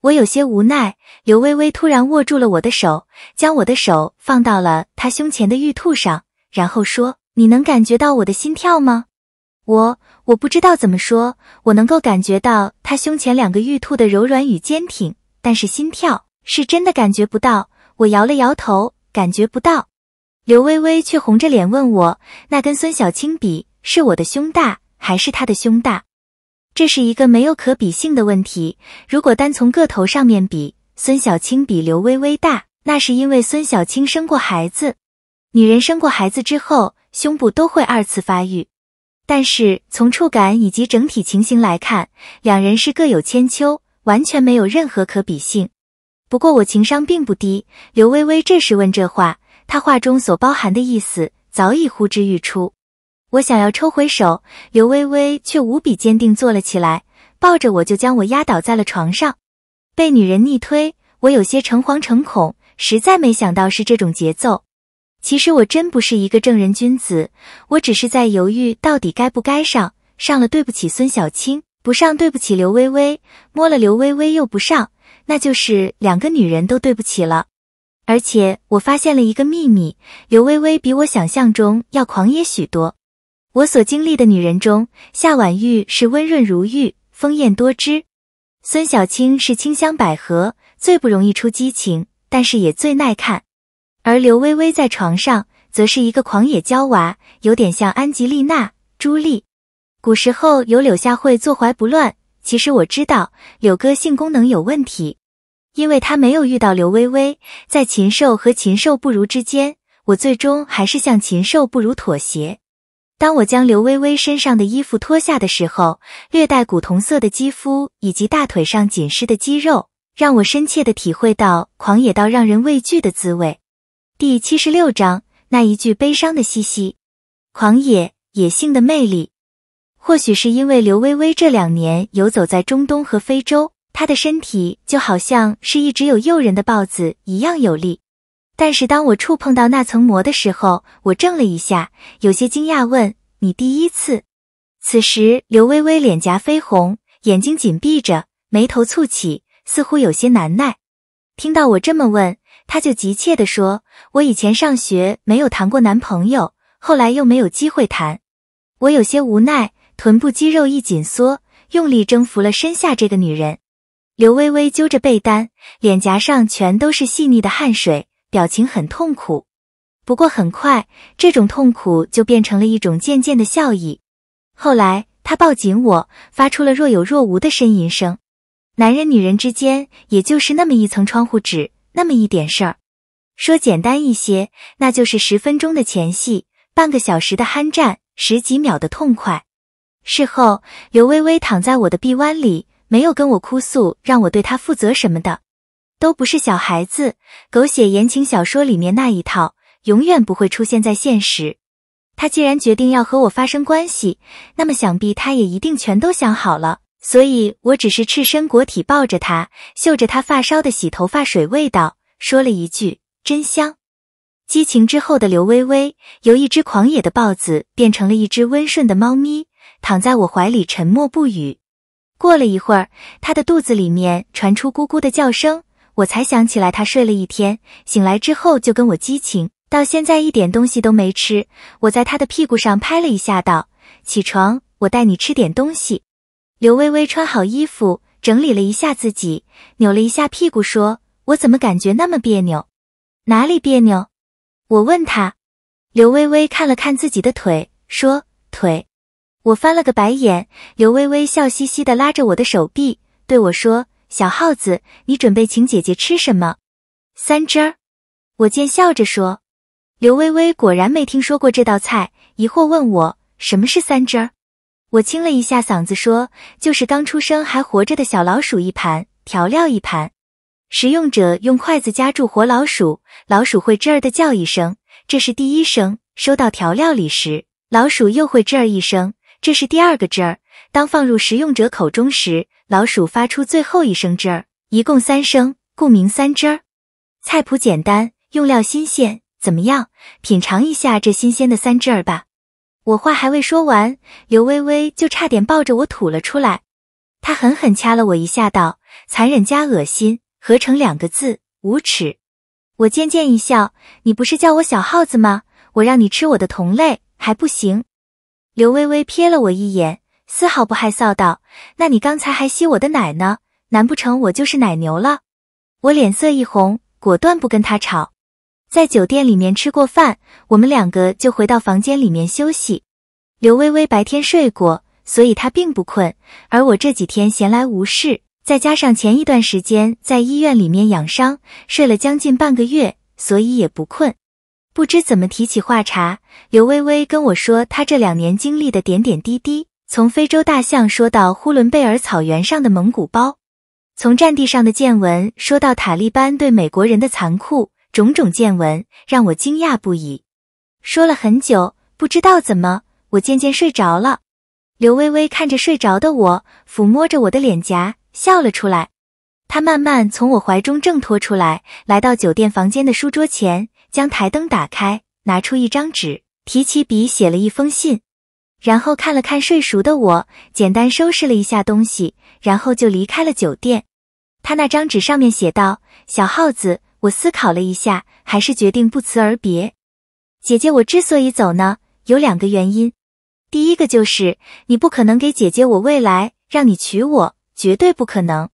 我有些无奈。刘微微突然握住了我的手，将我的手放到了她胸前的玉兔上，然后说：“你能感觉到我的心跳吗？”我我不知道怎么说，我能够感觉到他胸前两个玉兔的柔软与坚挺，但是心跳是真的感觉不到。我摇了摇头，感觉不到。刘微微却红着脸问我：“那跟孙小青比，是我的胸大还是她的胸大？”这是一个没有可比性的问题。如果单从个头上面比，孙小青比刘微微大，那是因为孙小青生过孩子，女人生过孩子之后，胸部都会二次发育。但是从触感以及整体情形来看，两人是各有千秋，完全没有任何可比性。不过我情商并不低，刘微微这时问这话，她话中所包含的意思早已呼之欲出。我想要抽回手，刘微微却无比坚定坐了起来，抱着我就将我压倒在了床上。被女人逆推，我有些诚惶诚恐，实在没想到是这种节奏。其实我真不是一个正人君子，我只是在犹豫到底该不该上。上了对不起孙小青，不上对不起刘微微，摸了刘微微又不上，那就是两个女人都对不起了。而且我发现了一个秘密，刘微微比我想象中要狂野许多。我所经历的女人中，夏婉玉是温润如玉、丰艳多汁，孙小青是清香百合，最不容易出激情，但是也最耐看。而刘薇薇在床上则是一个狂野娇娃，有点像安吉丽娜·朱莉。古时候有柳下惠坐怀不乱，其实我知道柳哥性功能有问题，因为他没有遇到刘薇薇，在禽兽和禽兽不如之间，我最终还是向禽兽不如妥协。当我将刘薇薇身上的衣服脱下的时候，略带古铜色的肌肤以及大腿上紧实的肌肉，让我深切的体会到狂野到让人畏惧的滋味。第七十六章，那一句悲伤的“嘻嘻，狂野野性的魅力，或许是因为刘薇薇这两年游走在中东和非洲，她的身体就好像是一只有诱人的豹子一样有力。但是当我触碰到那层膜的时候，我怔了一下，有些惊讶，问：“你第一次？”此时，刘薇薇脸颊绯红，眼睛紧闭着，眉头蹙起，似乎有些难耐。听到我这么问。他就急切的说：“我以前上学没有谈过男朋友，后来又没有机会谈。”我有些无奈，臀部肌肉一紧缩，用力征服了身下这个女人。刘微微揪着被单，脸颊上全都是细腻的汗水，表情很痛苦。不过很快，这种痛苦就变成了一种渐渐的笑意。后来，他抱紧我，发出了若有若无的呻吟声。男人女人之间，也就是那么一层窗户纸。那么一点事儿，说简单一些，那就是十分钟的前戏，半个小时的酣战，十几秒的痛快。事后，刘微微躺在我的臂弯里，没有跟我哭诉，让我对她负责什么的，都不是小孩子狗血言情小说里面那一套，永远不会出现在现实。她既然决定要和我发生关系，那么想必她也一定全都想好了。所以，我只是赤身裸体抱着他，嗅着他发梢的洗头发水味道，说了一句：“真香。”激情之后的刘微微由一只狂野的豹子变成了一只温顺的猫咪，躺在我怀里沉默不语。过了一会儿，他的肚子里面传出咕咕的叫声，我才想起来他睡了一天，醒来之后就跟我激情，到现在一点东西都没吃。我在他的屁股上拍了一下，道：“起床，我带你吃点东西。”刘微微穿好衣服，整理了一下自己，扭了一下屁股，说：“我怎么感觉那么别扭？哪里别扭？”我问他，刘微微看了看自己的腿，说：“腿。”我翻了个白眼。刘微微笑嘻嘻地拉着我的手臂，对我说：“小耗子，你准备请姐姐吃什么？三汁儿？”我见笑着说：“刘微微果然没听说过这道菜，疑惑问我：什么是三汁儿？”我清了一下嗓子，说：“就是刚出生还活着的小老鼠一盘，调料一盘。食用者用筷子夹住活老鼠，老鼠会吱儿的叫一声，这是第一声。收到调料里时，老鼠又会吱儿一声，这是第二个吱儿。当放入食用者口中时，老鼠发出最后一声吱儿，一共三声，故名三吱儿。菜谱简单，用料新鲜，怎么样？品尝一下这新鲜的三吱儿吧。”我话还未说完，刘微微就差点抱着我吐了出来。她狠狠掐了我一下，道：“残忍加恶心，合成两个字，无耻。”我贱贱一笑：“你不是叫我小耗子吗？我让你吃我的同类还不行？”刘微微瞥了我一眼，丝毫不害臊道：“那你刚才还吸我的奶呢，难不成我就是奶牛了？”我脸色一红，果断不跟他吵。在酒店里面吃过饭，我们两个就回到房间里面休息。刘微微白天睡过，所以她并不困；而我这几天闲来无事，再加上前一段时间在医院里面养伤，睡了将近半个月，所以也不困。不知怎么提起话茬，刘微微跟我说她这两年经历的点点滴滴，从非洲大象说到呼伦贝尔草原上的蒙古包，从战地上的见闻说到塔利班对美国人的残酷。种种见闻让我惊讶不已，说了很久，不知道怎么，我渐渐睡着了。刘微微看着睡着的我，抚摸着我的脸颊，笑了出来。她慢慢从我怀中挣脱出来，来到酒店房间的书桌前，将台灯打开，拿出一张纸，提起笔写了一封信，然后看了看睡熟的我，简单收拾了一下东西，然后就离开了酒店。他那张纸上面写道：“小耗子。”我思考了一下，还是决定不辞而别。姐姐，我之所以走呢，有两个原因。第一个就是你不可能给姐姐我未来，让你娶我，绝对不可能。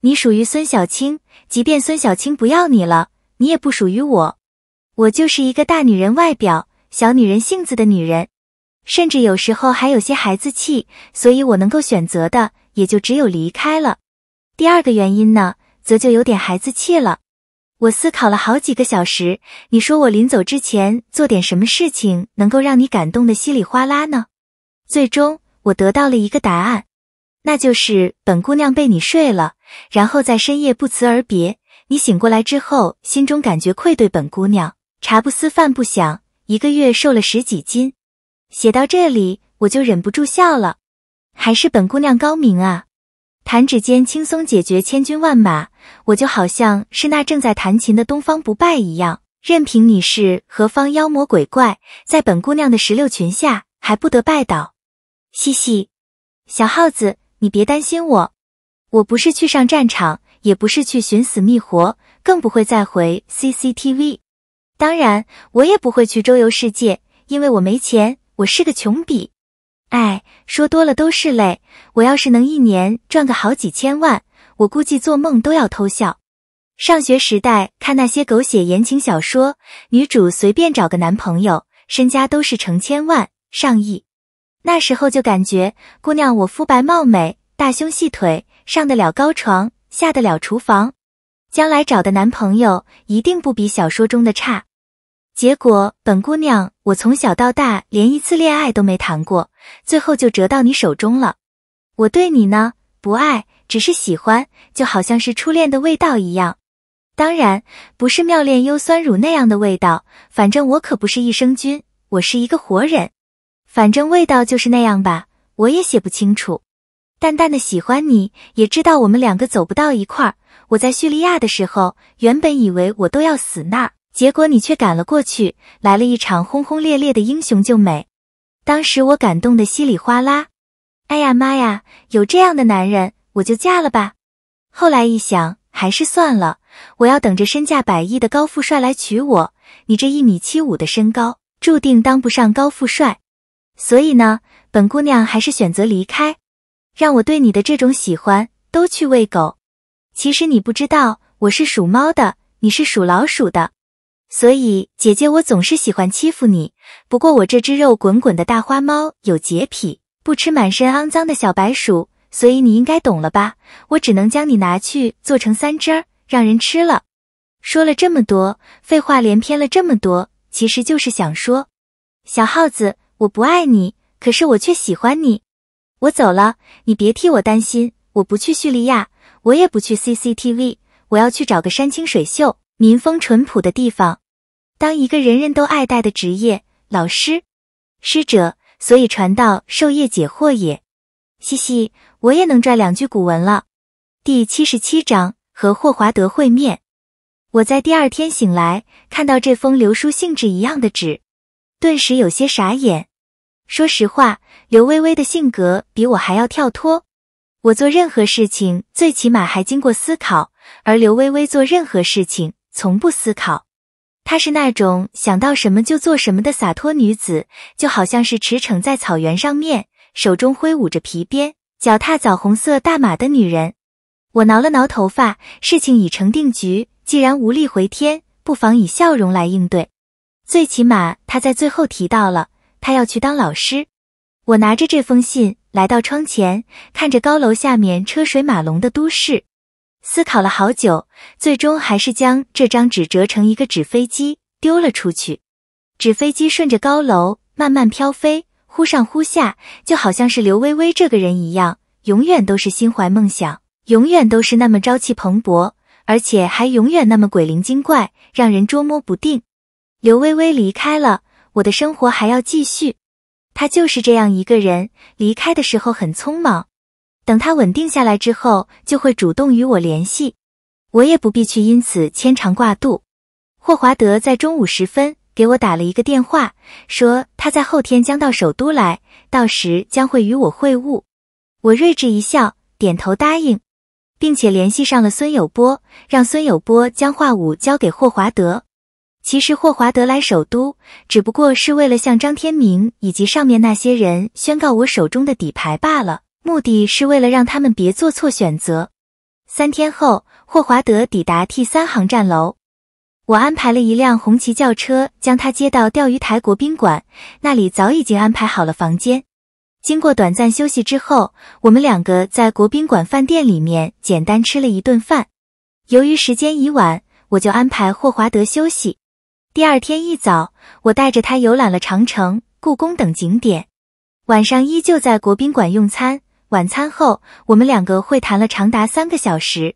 你属于孙小青，即便孙小青不要你了，你也不属于我。我就是一个大女人外表，小女人性子的女人，甚至有时候还有些孩子气，所以我能够选择的也就只有离开了。第二个原因呢，则就有点孩子气了。我思考了好几个小时，你说我临走之前做点什么事情能够让你感动的稀里哗啦呢？最终我得到了一个答案，那就是本姑娘被你睡了，然后在深夜不辞而别。你醒过来之后，心中感觉愧对本姑娘，茶不思饭不想，一个月瘦了十几斤。写到这里，我就忍不住笑了，还是本姑娘高明啊。弹指间轻松解决千军万马，我就好像是那正在弹琴的东方不败一样，任凭你是何方妖魔鬼怪，在本姑娘的石榴裙下还不得拜倒？嘻嘻，小耗子，你别担心我，我不是去上战场，也不是去寻死觅活，更不会再回 CCTV，当然，我也不会去周游世界，因为我没钱，我是个穷逼。哎，说多了都是泪。我要是能一年赚个好几千万，我估计做梦都要偷笑。上学时代看那些狗血言情小说，女主随便找个男朋友，身家都是成千万上亿。那时候就感觉，姑娘我肤白貌美，大胸细腿，上得了高床，下得了厨房，将来找的男朋友一定不比小说中的差。结果，本姑娘我从小到大连一次恋爱都没谈过，最后就折到你手中了。我对你呢，不爱，只是喜欢，就好像是初恋的味道一样。当然，不是妙恋优酸乳那样的味道。反正我可不是益生菌，我是一个活人。反正味道就是那样吧，我也写不清楚。淡淡的喜欢你，也知道我们两个走不到一块儿。我在叙利亚的时候，原本以为我都要死那儿。结果你却赶了过去，来了一场轰轰烈烈的英雄救美。当时我感动的稀里哗啦，哎呀妈呀，有这样的男人我就嫁了吧。后来一想还是算了，我要等着身价百亿的高富帅来娶我。你这一米七五的身高注定当不上高富帅，所以呢，本姑娘还是选择离开，让我对你的这种喜欢都去喂狗。其实你不知道我是属猫的，你是属老鼠的。所以姐姐，我总是喜欢欺负你。不过我这只肉滚滚的大花猫有洁癖，不吃满身肮脏的小白鼠，所以你应该懂了吧？我只能将你拿去做成三汁儿，让人吃了。说了这么多，废话连篇了这么多，其实就是想说，小耗子，我不爱你，可是我却喜欢你。我走了，你别替我担心。我不去叙利亚，我也不去 CCTV，我要去找个山清水秀、民风淳朴的地方。当一个人人都爱戴的职业，老师，师者，所以传道授业解惑也。嘻嘻，我也能拽两句古文了。第七十七章和霍华德会面。我在第二天醒来，看到这封流书性质一样的纸，顿时有些傻眼。说实话，刘微微的性格比我还要跳脱。我做任何事情，最起码还经过思考，而刘微微做任何事情，从不思考。她是那种想到什么就做什么的洒脱女子，就好像是驰骋在草原上面，手中挥舞着皮鞭，脚踏枣红色大马的女人。我挠了挠头发，事情已成定局，既然无力回天，不妨以笑容来应对。最起码她在最后提到了她要去当老师。我拿着这封信来到窗前，看着高楼下面车水马龙的都市。思考了好久，最终还是将这张纸折成一个纸飞机，丢了出去。纸飞机顺着高楼慢慢飘飞，忽上忽下，就好像是刘薇薇这个人一样，永远都是心怀梦想，永远都是那么朝气蓬勃，而且还永远那么鬼灵精怪，让人捉摸不定。刘薇薇离开了，我的生活还要继续。她就是这样一个人，离开的时候很匆忙。等他稳定下来之后，就会主动与我联系，我也不必去因此牵肠挂肚。霍华德在中午时分给我打了一个电话，说他在后天将到首都来，到时将会与我会晤。我睿智一笑，点头答应，并且联系上了孙有波，让孙有波将话务交给霍华德。其实霍华德来首都，只不过是为了向张天明以及上面那些人宣告我手中的底牌罢了。目的是为了让他们别做错选择。三天后，霍华德抵达 T 三航站楼，我安排了一辆红旗轿车将他接到钓鱼台国宾馆，那里早已经安排好了房间。经过短暂休息之后，我们两个在国宾馆饭店里面简单吃了一顿饭。由于时间已晚，我就安排霍华德休息。第二天一早，我带着他游览了长城、故宫等景点，晚上依旧在国宾馆用餐。晚餐后，我们两个会谈了长达三个小时。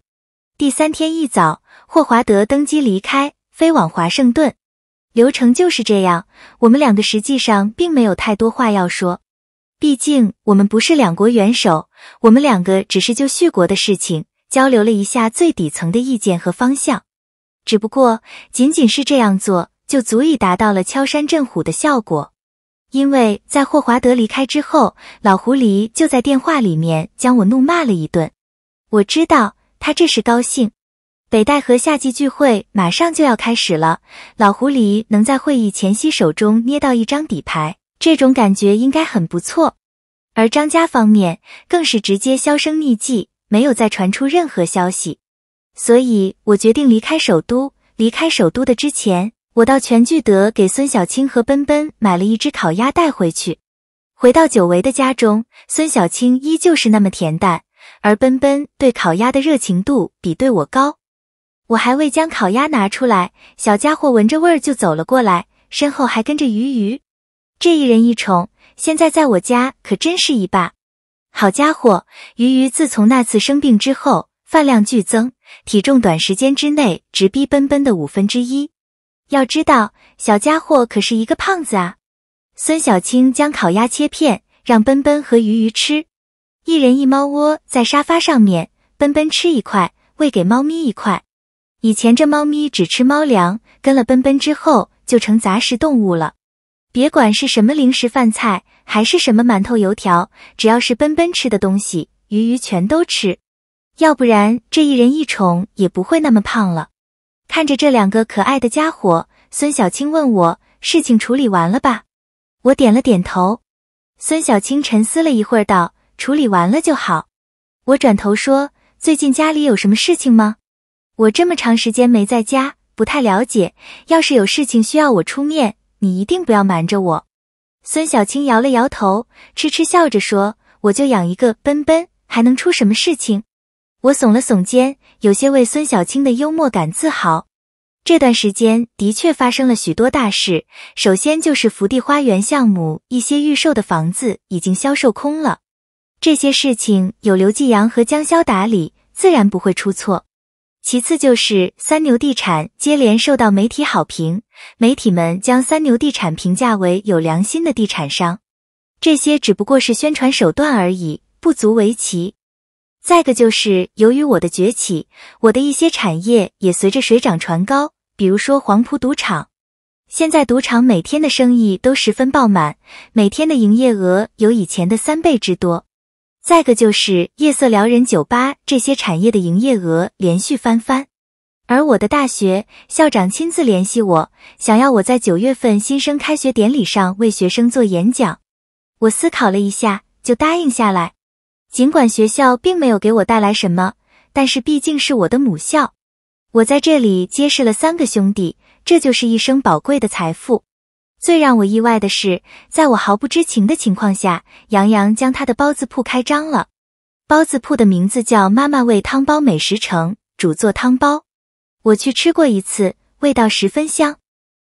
第三天一早，霍华德登机离开，飞往华盛顿。流程就是这样。我们两个实际上并没有太多话要说，毕竟我们不是两国元首，我们两个只是就续国的事情交流了一下最底层的意见和方向。只不过仅仅是这样做，就足以达到了敲山震虎的效果。因为在霍华德离开之后，老狐狸就在电话里面将我怒骂了一顿。我知道他这是高兴。北戴河夏季聚会马上就要开始了，老狐狸能在会议前夕手中捏到一张底牌，这种感觉应该很不错。而张家方面更是直接销声匿迹，没有再传出任何消息。所以我决定离开首都。离开首都的之前。我到全聚德给孙小青和奔奔买了一只烤鸭带回去。回到久违的家中，孙小青依旧是那么恬淡，而奔奔对烤鸭的热情度比对我高。我还未将烤鸭拿出来，小家伙闻着味儿就走了过来，身后还跟着鱼鱼。这一人一宠，现在在我家可真是一霸。好家伙，鱼鱼自从那次生病之后，饭量剧增，体重短时间之内直逼奔奔的五分之一。要知道，小家伙可是一个胖子啊！孙小青将烤鸭切片，让奔奔和鱼鱼吃，一人一猫窝在沙发上面。奔奔吃一块，喂给猫咪一块。以前这猫咪只吃猫粮，跟了奔奔之后，就成杂食动物了。别管是什么零食、饭菜，还是什么馒头、油条，只要是奔奔吃的东西，鱼鱼全都吃。要不然这一人一宠也不会那么胖了。看着这两个可爱的家伙，孙小青问我：“事情处理完了吧？”我点了点头。孙小青沉思了一会儿，道：“处理完了就好。”我转头说：“最近家里有什么事情吗？我这么长时间没在家，不太了解。要是有事情需要我出面，你一定不要瞒着我。”孙小青摇了摇头，痴痴笑着说：“我就养一个奔奔，还能出什么事情？”我耸了耸肩，有些为孙小青的幽默感自豪。这段时间的确发生了许多大事。首先就是福地花园项目，一些预售的房子已经销售空了。这些事情有刘继阳和江潇打理，自然不会出错。其次就是三牛地产接连受到媒体好评，媒体们将三牛地产评价为有良心的地产商。这些只不过是宣传手段而已，不足为奇。再个就是，由于我的崛起，我的一些产业也随着水涨船高。比如说黄埔赌场，现在赌场每天的生意都十分爆满，每天的营业额有以前的三倍之多。再个就是夜色撩人酒吧这些产业的营业额连续翻番。而我的大学校长亲自联系我，想要我在九月份新生开学典礼上为学生做演讲，我思考了一下，就答应下来。尽管学校并没有给我带来什么，但是毕竟是我的母校，我在这里结识了三个兄弟，这就是一生宝贵的财富。最让我意外的是，在我毫不知情的情况下，杨洋将他的包子铺开张了。包子铺的名字叫“妈妈味汤包美食城”，主做汤包，我去吃过一次，味道十分香，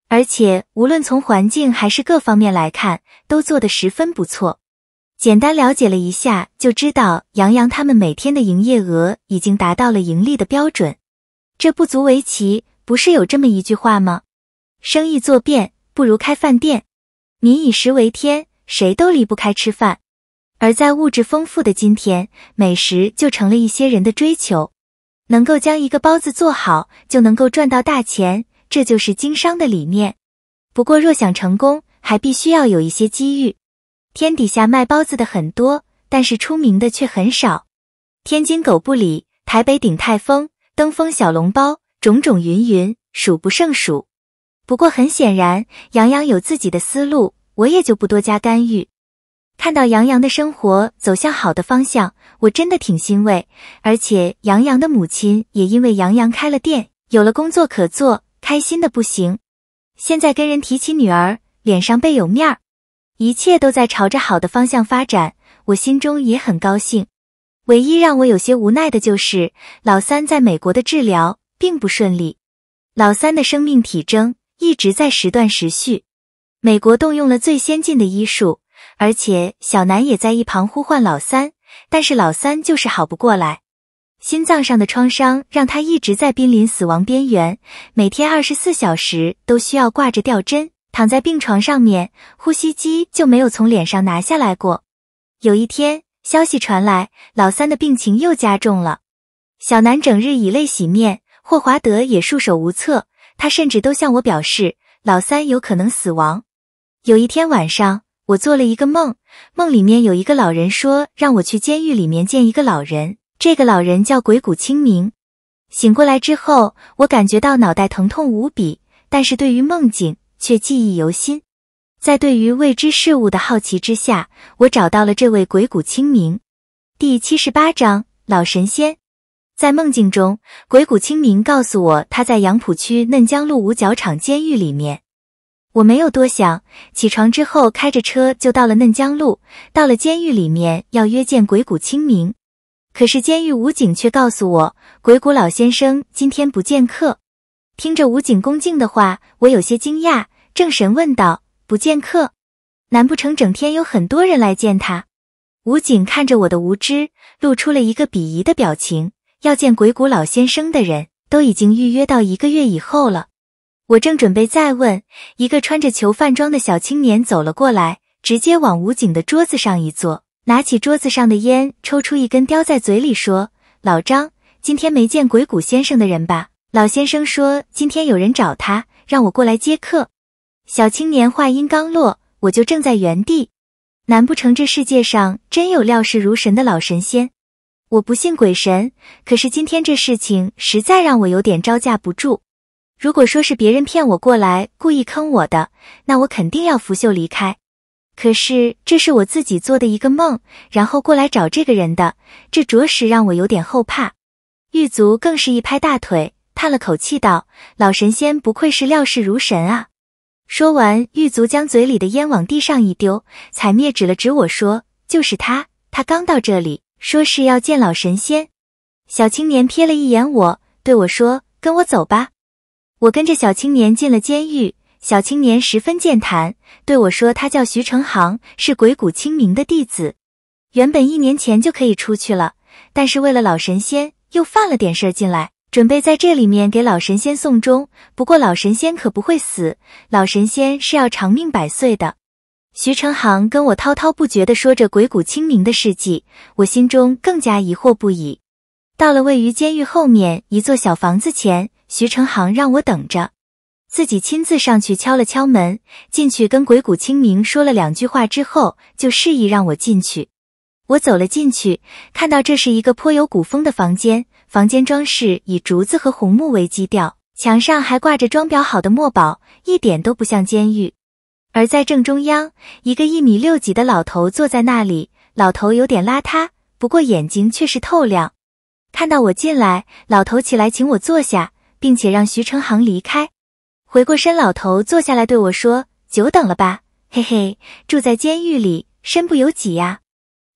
而且无论从环境还是各方面来看，都做得十分不错。简单了解了一下，就知道杨洋他们每天的营业额已经达到了盈利的标准，这不足为奇。不是有这么一句话吗？生意做遍不如开饭店。民以食为天，谁都离不开吃饭。而在物质丰富的今天，美食就成了一些人的追求。能够将一个包子做好，就能够赚到大钱，这就是经商的理念。不过，若想成功，还必须要有一些机遇。天底下卖包子的很多，但是出名的却很少。天津狗不理、台北鼎泰丰、登封小笼包，种种云云，数不胜数。不过很显然，杨洋有自己的思路，我也就不多加干预。看到杨洋的生活走向好的方向，我真的挺欣慰。而且杨洋的母亲也因为杨洋开了店，有了工作可做，开心的不行。现在跟人提起女儿，脸上倍有面儿。一切都在朝着好的方向发展，我心中也很高兴。唯一让我有些无奈的就是老三在美国的治疗并不顺利，老三的生命体征一直在时断时续。美国动用了最先进的医术，而且小南也在一旁呼唤老三，但是老三就是好不过来。心脏上的创伤让他一直在濒临死亡边缘，每天二十四小时都需要挂着吊针。躺在病床上面，呼吸机就没有从脸上拿下来过。有一天，消息传来，老三的病情又加重了。小南整日以泪洗面，霍华德也束手无策。他甚至都向我表示，老三有可能死亡。有一天晚上，我做了一个梦，梦里面有一个老人说让我去监狱里面见一个老人，这个老人叫鬼谷清明。醒过来之后，我感觉到脑袋疼痛无比，但是对于梦境。却记忆犹新，在对于未知事物的好奇之下，我找到了这位鬼谷清明。第七十八章老神仙，在梦境中，鬼谷清明告诉我他在杨浦区嫩江路五角场监狱里面。我没有多想，起床之后开着车就到了嫩江路，到了监狱里面要约见鬼谷清明，可是监狱武警却告诉我，鬼谷老先生今天不见客。听着武警恭敬的话，我有些惊讶。正神问道：“不见客？难不成整天有很多人来见他？”武警看着我的无知，露出了一个鄙夷的表情。要见鬼谷老先生的人都已经预约到一个月以后了。我正准备再问，一个穿着囚犯装的小青年走了过来，直接往武警的桌子上一坐，拿起桌子上的烟抽出一根叼在嘴里，说：“老张，今天没见鬼谷先生的人吧？”老先生说：“今天有人找他，让我过来接客。”小青年话音刚落，我就正在原地。难不成这世界上真有料事如神的老神仙？我不信鬼神，可是今天这事情实在让我有点招架不住。如果说是别人骗我过来，故意坑我的，那我肯定要拂袖离开。可是这是我自己做的一个梦，然后过来找这个人的，这着实让我有点后怕。狱卒更是一拍大腿。叹了口气道：“老神仙不愧是料事如神啊！”说完，狱卒将嘴里的烟往地上一丢，彩灭指了指我说：“就是他，他刚到这里，说是要见老神仙。”小青年瞥了一眼我，对我说：“跟我走吧。”我跟着小青年进了监狱。小青年十分健谈，对我说：“他叫徐成行，是鬼谷清明的弟子。原本一年前就可以出去了，但是为了老神仙，又犯了点事儿进来。”准备在这里面给老神仙送终，不过老神仙可不会死，老神仙是要长命百岁的。徐成航跟我滔滔不绝地说着鬼谷清明的事迹，我心中更加疑惑不已。到了位于监狱后面一座小房子前，徐成航让我等着，自己亲自上去敲了敲门，进去跟鬼谷清明说了两句话之后，就示意让我进去。我走了进去，看到这是一个颇有古风的房间。房间装饰以竹子和红木为基调，墙上还挂着装裱好的墨宝，一点都不像监狱。而在正中央，一个一米六几的老头坐在那里。老头有点邋遢，不过眼睛却是透亮。看到我进来，老头起来请我坐下，并且让徐成航离开。回过身，老头坐下来对我说：“久等了吧？嘿嘿，住在监狱里，身不由己呀。”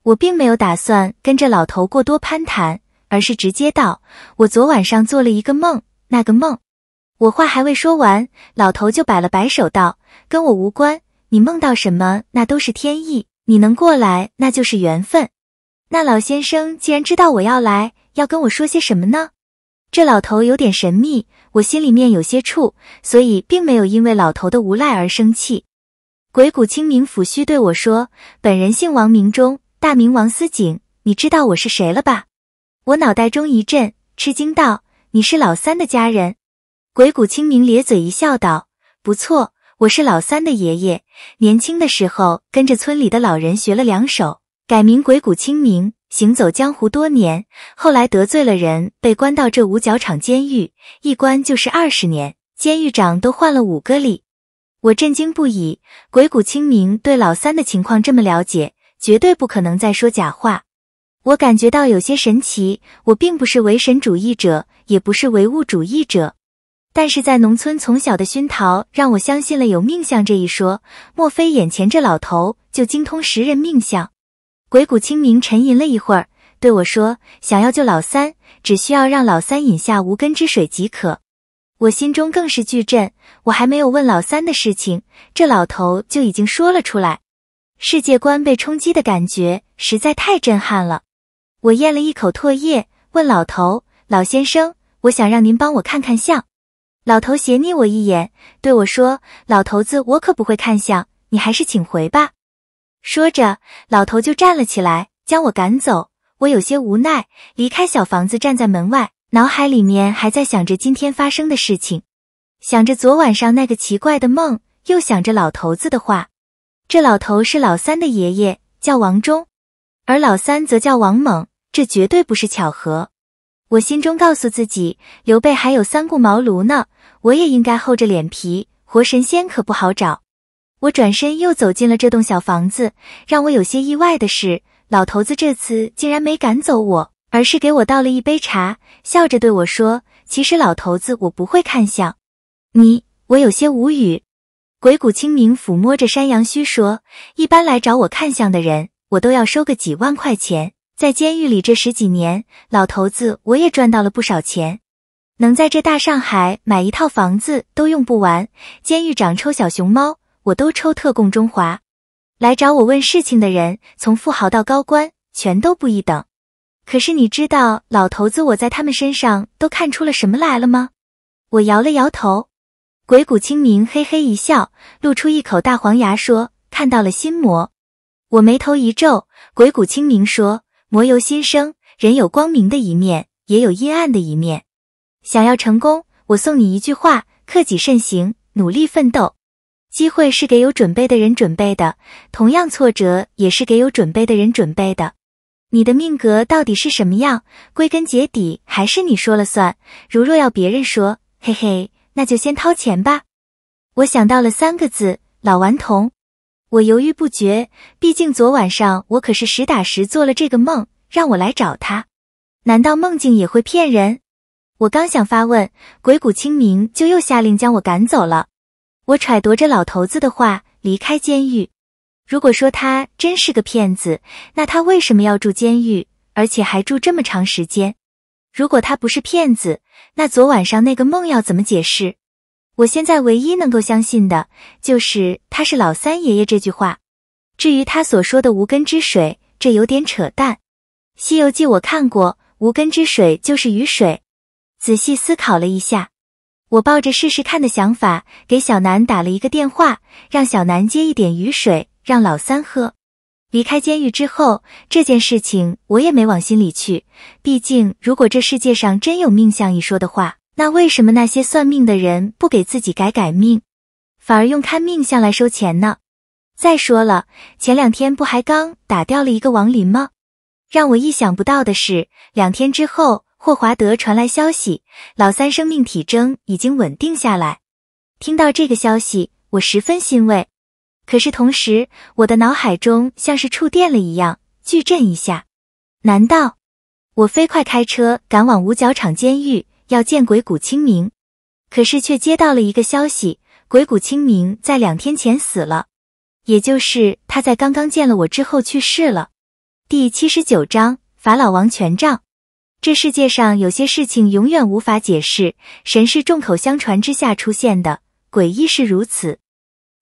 我并没有打算跟着老头过多攀谈。而是直接道：“我昨晚上做了一个梦，那个梦。”我话还未说完，老头就摆了摆手道：“跟我无关，你梦到什么那都是天意，你能过来那就是缘分。”那老先生既然知道我要来，要跟我说些什么呢？这老头有点神秘，我心里面有些怵，所以并没有因为老头的无赖而生气。鬼谷清明抚须对我说：“本人姓王，名忠，大名王思景，你知道我是谁了吧？”我脑袋中一震，吃惊道：“你是老三的家人？”鬼谷清明咧嘴一笑，道：“不错，我是老三的爷爷。年轻的时候跟着村里的老人学了两手，改名鬼谷清明，行走江湖多年。后来得罪了人，被关到这五角场监狱，一关就是二十年，监狱长都换了五个哩。”我震惊不已。鬼谷清明对老三的情况这么了解，绝对不可能再说假话。我感觉到有些神奇，我并不是唯神主义者，也不是唯物主义者，但是在农村从小的熏陶，让我相信了有命相这一说。莫非眼前这老头就精通识人命相？鬼谷清明沉吟了一会儿，对我说：“想要救老三，只需要让老三饮下无根之水即可。”我心中更是巨震。我还没有问老三的事情，这老头就已经说了出来。世界观被冲击的感觉实在太震撼了。我咽了一口唾液，问老头：“老先生，我想让您帮我看看相。”老头斜睨我一眼，对我说：“老头子，我可不会看相，你还是请回吧。”说着，老头就站了起来，将我赶走。我有些无奈，离开小房子，站在门外，脑海里面还在想着今天发生的事情，想着昨晚上那个奇怪的梦，又想着老头子的话。这老头是老三的爷爷，叫王忠，而老三则叫王猛。这绝对不是巧合，我心中告诉自己，刘备还有三顾茅庐呢，我也应该厚着脸皮，活神仙可不好找。我转身又走进了这栋小房子，让我有些意外的是，老头子这次竟然没赶走我，而是给我倒了一杯茶，笑着对我说：“其实老头子，我不会看相。”你，我有些无语。鬼谷清明抚摸着山羊须说：“一般来找我看相的人，我都要收个几万块钱。”在监狱里这十几年，老头子我也赚到了不少钱，能在这大上海买一套房子都用不完。监狱长抽小熊猫，我都抽特供中华。来找我问事情的人，从富豪到高官，全都不一等。可是你知道，老头子我在他们身上都看出了什么来了吗？我摇了摇头。鬼谷清明嘿嘿一笑，露出一口大黄牙说：“看到了心魔。”我眉头一皱，鬼谷清明说。魔由心生，人有光明的一面，也有阴暗的一面。想要成功，我送你一句话：克己慎行，努力奋斗。机会是给有准备的人准备的，同样挫折也是给有准备的人准备的。你的命格到底是什么样？归根结底还是你说了算。如若要别人说，嘿嘿，那就先掏钱吧。我想到了三个字：老顽童。我犹豫不决，毕竟昨晚上我可是实打实做了这个梦，让我来找他。难道梦境也会骗人？我刚想发问，鬼谷清明就又下令将我赶走了。我揣度着老头子的话，离开监狱。如果说他真是个骗子，那他为什么要住监狱，而且还住这么长时间？如果他不是骗子，那昨晚上那个梦要怎么解释？我现在唯一能够相信的就是他是老三爷爷这句话。至于他所说的无根之水，这有点扯淡。《西游记》我看过，无根之水就是雨水。仔细思考了一下，我抱着试试看的想法，给小南打了一个电话，让小南接一点雨水，让老三喝。离开监狱之后，这件事情我也没往心里去。毕竟，如果这世界上真有命相一说的话。那为什么那些算命的人不给自己改改命，反而用看命相来收钱呢？再说了，前两天不还刚打掉了一个亡灵吗？让我意想不到的是，两天之后，霍华德传来消息，老三生命体征已经稳定下来。听到这个消息，我十分欣慰。可是同时，我的脑海中像是触电了一样，巨震一下。难道……我飞快开车赶往五角场监狱。要见鬼谷清明，可是却接到了一个消息：鬼谷清明在两天前死了，也就是他在刚刚见了我之后去世了。第七十九章：法老王权杖。这世界上有些事情永远无法解释，神是众口相传之下出现的，鬼亦是如此。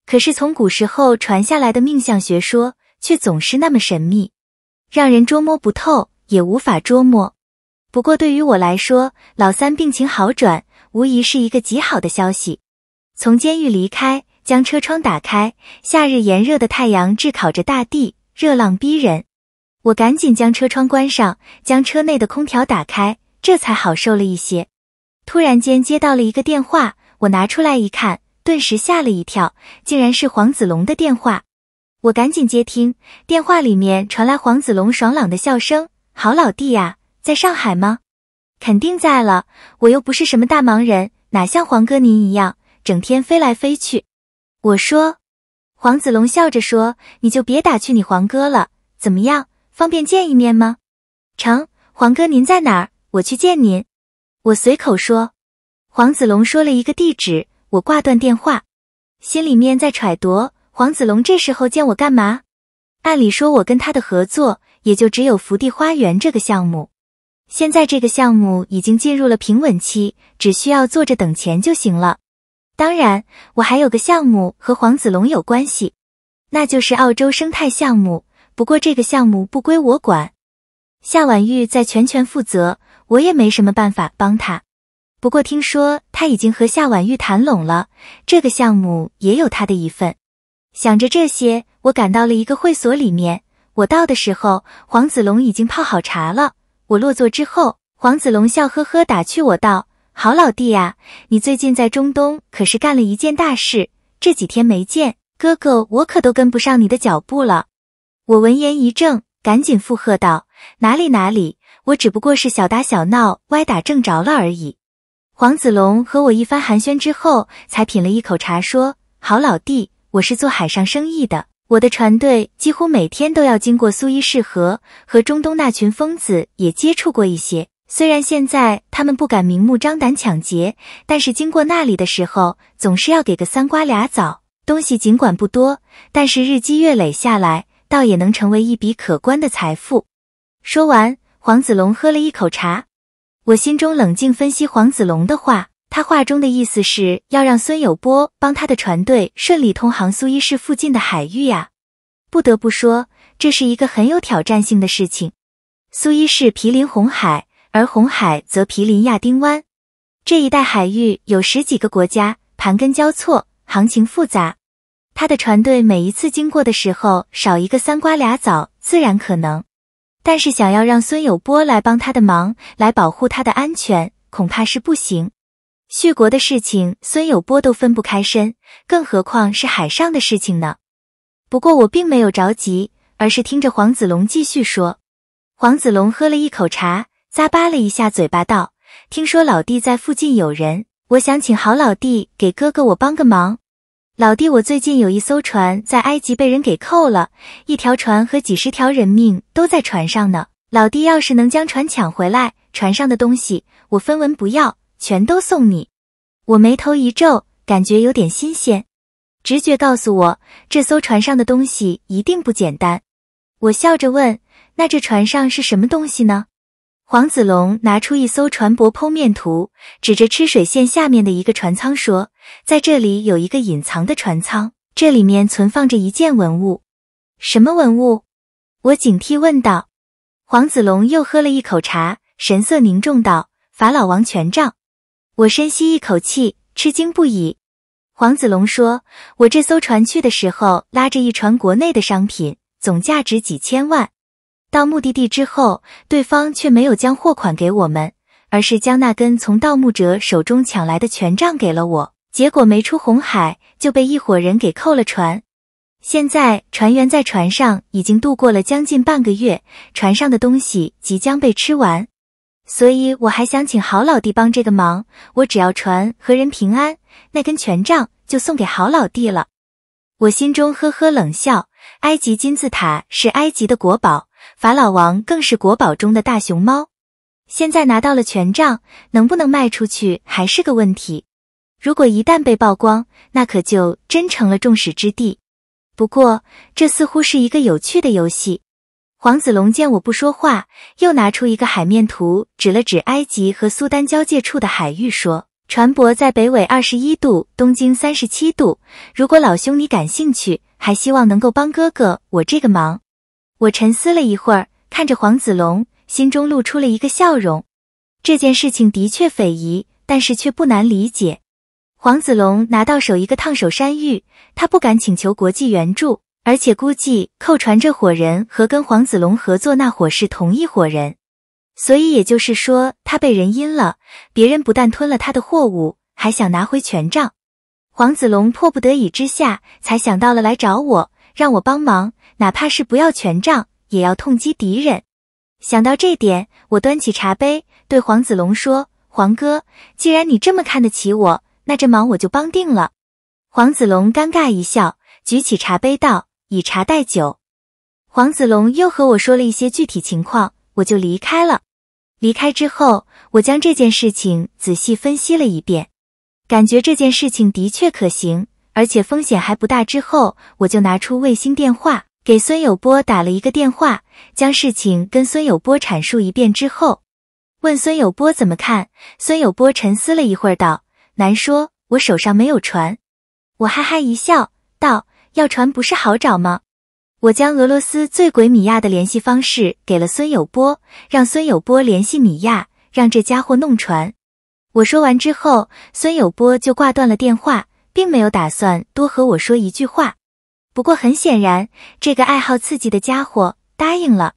可是从古时候传下来的命相学说，却总是那么神秘，让人捉摸不透，也无法捉摸。不过对于我来说，老三病情好转无疑是一个极好的消息。从监狱离开，将车窗打开，夏日炎热的太阳炙烤着大地，热浪逼人。我赶紧将车窗关上，将车内的空调打开，这才好受了一些。突然间接到了一个电话，我拿出来一看，顿时吓了一跳，竟然是黄子龙的电话。我赶紧接听，电话里面传来黄子龙爽朗的笑声：“好老弟呀！”在上海吗？肯定在了，我又不是什么大忙人，哪像黄哥您一样，整天飞来飞去。我说，黄子龙笑着说：“你就别打趣你黄哥了，怎么样，方便见一面吗？”成，黄哥您在哪儿？我去见您。我随口说，黄子龙说了一个地址，我挂断电话，心里面在揣度，黄子龙这时候见我干嘛？按理说，我跟他的合作也就只有福地花园这个项目。现在这个项目已经进入了平稳期，只需要坐着等钱就行了。当然，我还有个项目和黄子龙有关系，那就是澳洲生态项目。不过这个项目不归我管，夏婉玉在全权负责，我也没什么办法帮他。不过听说他已经和夏婉玉谈拢了，这个项目也有他的一份。想着这些，我赶到了一个会所里面。我到的时候，黄子龙已经泡好茶了。我落座之后，黄子龙笑呵呵打趣我道：“好老弟呀，你最近在中东可是干了一件大事，这几天没见哥哥，我可都跟不上你的脚步了。”我闻言一怔，赶紧附和道：“哪里哪里，我只不过是小打小闹，歪打正着了而已。”黄子龙和我一番寒暄之后，才品了一口茶，说：“好老弟，我是做海上生意的。”我的船队几乎每天都要经过苏伊士河，和中东那群疯子也接触过一些。虽然现在他们不敢明目张胆抢劫，但是经过那里的时候，总是要给个三瓜俩枣。东西尽管不多，但是日积月累下来，倒也能成为一笔可观的财富。说完，黄子龙喝了一口茶。我心中冷静分析黄子龙的话。他话中的意思是，要让孙有波帮他的船队顺利通航苏伊士附近的海域呀。不得不说，这是一个很有挑战性的事情。苏伊士毗邻红海，而红海则毗邻亚丁湾，这一带海域有十几个国家盘根交错，行情复杂。他的船队每一次经过的时候，少一个三瓜俩枣自然可能，但是想要让孙有波来帮他的忙，来保护他的安全，恐怕是不行。续国的事情，孙有波都分不开身，更何况是海上的事情呢？不过我并没有着急，而是听着黄子龙继续说。黄子龙喝了一口茶，咂巴了一下嘴巴，道：“听说老弟在附近有人，我想请好老弟给哥哥我帮个忙。老弟，我最近有一艘船在埃及被人给扣了，一条船和几十条人命都在船上呢。老弟要是能将船抢回来，船上的东西我分文不要。”全都送你，我眉头一皱，感觉有点新鲜，直觉告诉我这艘船上的东西一定不简单。我笑着问：“那这船上是什么东西呢？”黄子龙拿出一艘船舶剖面图，指着吃水线下面的一个船舱说：“在这里有一个隐藏的船舱，这里面存放着一件文物。什么文物？”我警惕问道。黄子龙又喝了一口茶，神色凝重道：“法老王权杖。”我深吸一口气，吃惊不已。黄子龙说：“我这艘船去的时候拉着一船国内的商品，总价值几千万。到目的地之后，对方却没有将货款给我们，而是将那根从盗墓者手中抢来的权杖给了我。结果没出红海就被一伙人给扣了船。现在船员在船上已经度过了将近半个月，船上的东西即将被吃完。”所以，我还想请郝老弟帮这个忙。我只要船和人平安，那根权杖就送给郝老弟了。我心中呵呵冷笑。埃及金字塔是埃及的国宝，法老王更是国宝中的大熊猫。现在拿到了权杖，能不能卖出去还是个问题。如果一旦被曝光，那可就真成了众矢之的。不过，这似乎是一个有趣的游戏。黄子龙见我不说话，又拿出一个海面图，指了指埃及和苏丹交界处的海域，说：“船舶在北纬二十一度，东经三十七度。如果老兄你感兴趣，还希望能够帮哥哥我这个忙。”我沉思了一会儿，看着黄子龙，心中露出了一个笑容。这件事情的确匪夷，但是却不难理解。黄子龙拿到手一个烫手山芋，他不敢请求国际援助。而且估计寇传这伙人和跟黄子龙合作那伙是同一伙人，所以也就是说他被人阴了。别人不但吞了他的货物，还想拿回权杖。黄子龙迫不得已之下才想到了来找我，让我帮忙，哪怕是不要权杖，也要痛击敌人。想到这点，我端起茶杯对黄子龙说：“黄哥，既然你这么看得起我，那这忙我就帮定了。”黄子龙尴尬一笑，举起茶杯道。以茶代酒，黄子龙又和我说了一些具体情况，我就离开了。离开之后，我将这件事情仔细分析了一遍，感觉这件事情的确可行，而且风险还不大。之后，我就拿出卫星电话给孙有波打了一个电话，将事情跟孙有波阐述一遍之后，问孙有波怎么看。孙有波沉思了一会儿，道：“难说，我手上没有船。”我哈哈一笑，道。要船不是好找吗？我将俄罗斯醉鬼米亚的联系方式给了孙友波，让孙友波联系米亚，让这家伙弄船。我说完之后，孙友波就挂断了电话，并没有打算多和我说一句话。不过很显然，这个爱好刺激的家伙答应了。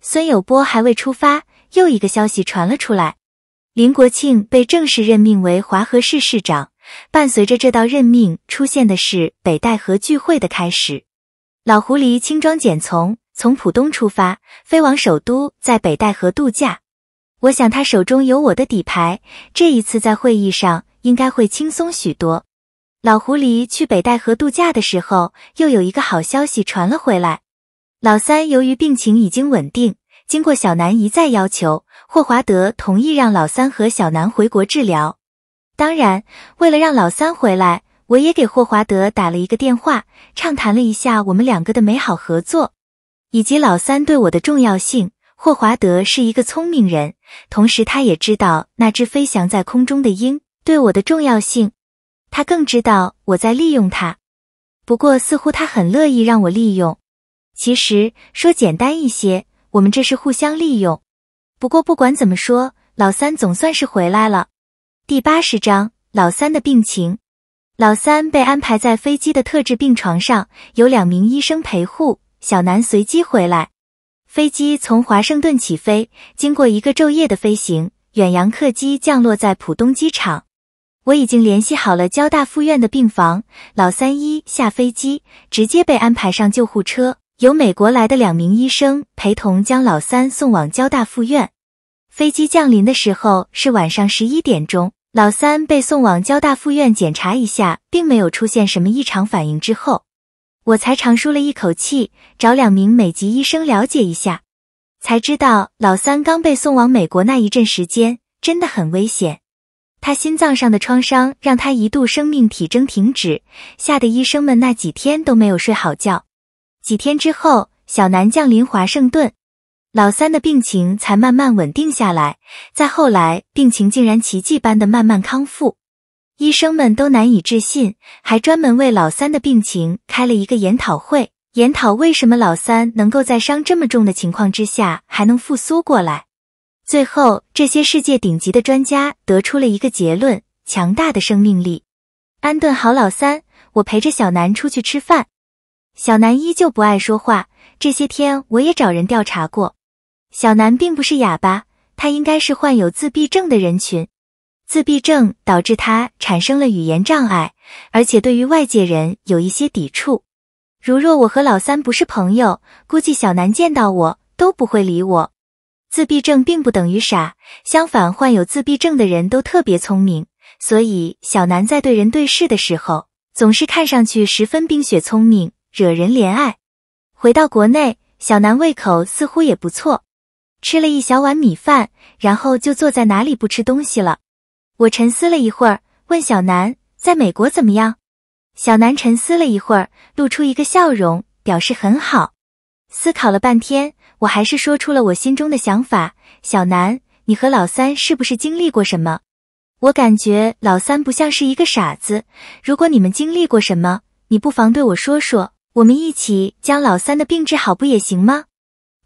孙友波还未出发，又一个消息传了出来：林国庆被正式任命为华河市市长。伴随着这道任命出现的是北戴河聚会的开始。老狐狸轻装简从，从浦东出发，飞往首都，在北戴河度假。我想他手中有我的底牌，这一次在会议上应该会轻松许多。老狐狸去北戴河度假的时候，又有一个好消息传了回来：老三由于病情已经稳定，经过小南一再要求，霍华德同意让老三和小南回国治疗。当然，为了让老三回来，我也给霍华德打了一个电话，畅谈了一下我们两个的美好合作，以及老三对我的重要性。霍华德是一个聪明人，同时他也知道那只飞翔在空中的鹰对我的重要性，他更知道我在利用他。不过，似乎他很乐意让我利用。其实说简单一些，我们这是互相利用。不过不管怎么说，老三总算是回来了。第八十章老三的病情。老三被安排在飞机的特制病床上，有两名医生陪护。小南随机回来。飞机从华盛顿起飞，经过一个昼夜的飞行，远洋客机降落在浦东机场。我已经联系好了交大附院的病房。老三一下飞机，直接被安排上救护车，由美国来的两名医生陪同将老三送往交大附院。飞机降临的时候是晚上十一点钟。老三被送往交大附院检查一下，并没有出现什么异常反应之后，我才长舒了一口气，找两名美籍医生了解一下，才知道老三刚被送往美国那一阵时间真的很危险，他心脏上的创伤让他一度生命体征停止，吓得医生们那几天都没有睡好觉。几天之后，小南降临华盛顿。老三的病情才慢慢稳定下来，再后来病情竟然奇迹般的慢慢康复，医生们都难以置信，还专门为老三的病情开了一个研讨会，研讨为什么老三能够在伤这么重的情况之下还能复苏过来。最后，这些世界顶级的专家得出了一个结论：强大的生命力。安顿好老三，我陪着小南出去吃饭。小南依旧不爱说话，这些天我也找人调查过。小南并不是哑巴，他应该是患有自闭症的人群。自闭症导致他产生了语言障碍，而且对于外界人有一些抵触。如若我和老三不是朋友，估计小南见到我都不会理我。自闭症并不等于傻，相反，患有自闭症的人都特别聪明。所以小南在对人对事的时候，总是看上去十分冰雪聪明，惹人怜爱。回到国内，小南胃口似乎也不错。吃了一小碗米饭，然后就坐在哪里不吃东西了。我沉思了一会儿，问小南：“在美国怎么样？”小南沉思了一会儿，露出一个笑容，表示很好。思考了半天，我还是说出了我心中的想法：“小南，你和老三是不是经历过什么？我感觉老三不像是一个傻子。如果你们经历过什么，你不妨对我说说，我们一起将老三的病治好，不也行吗？”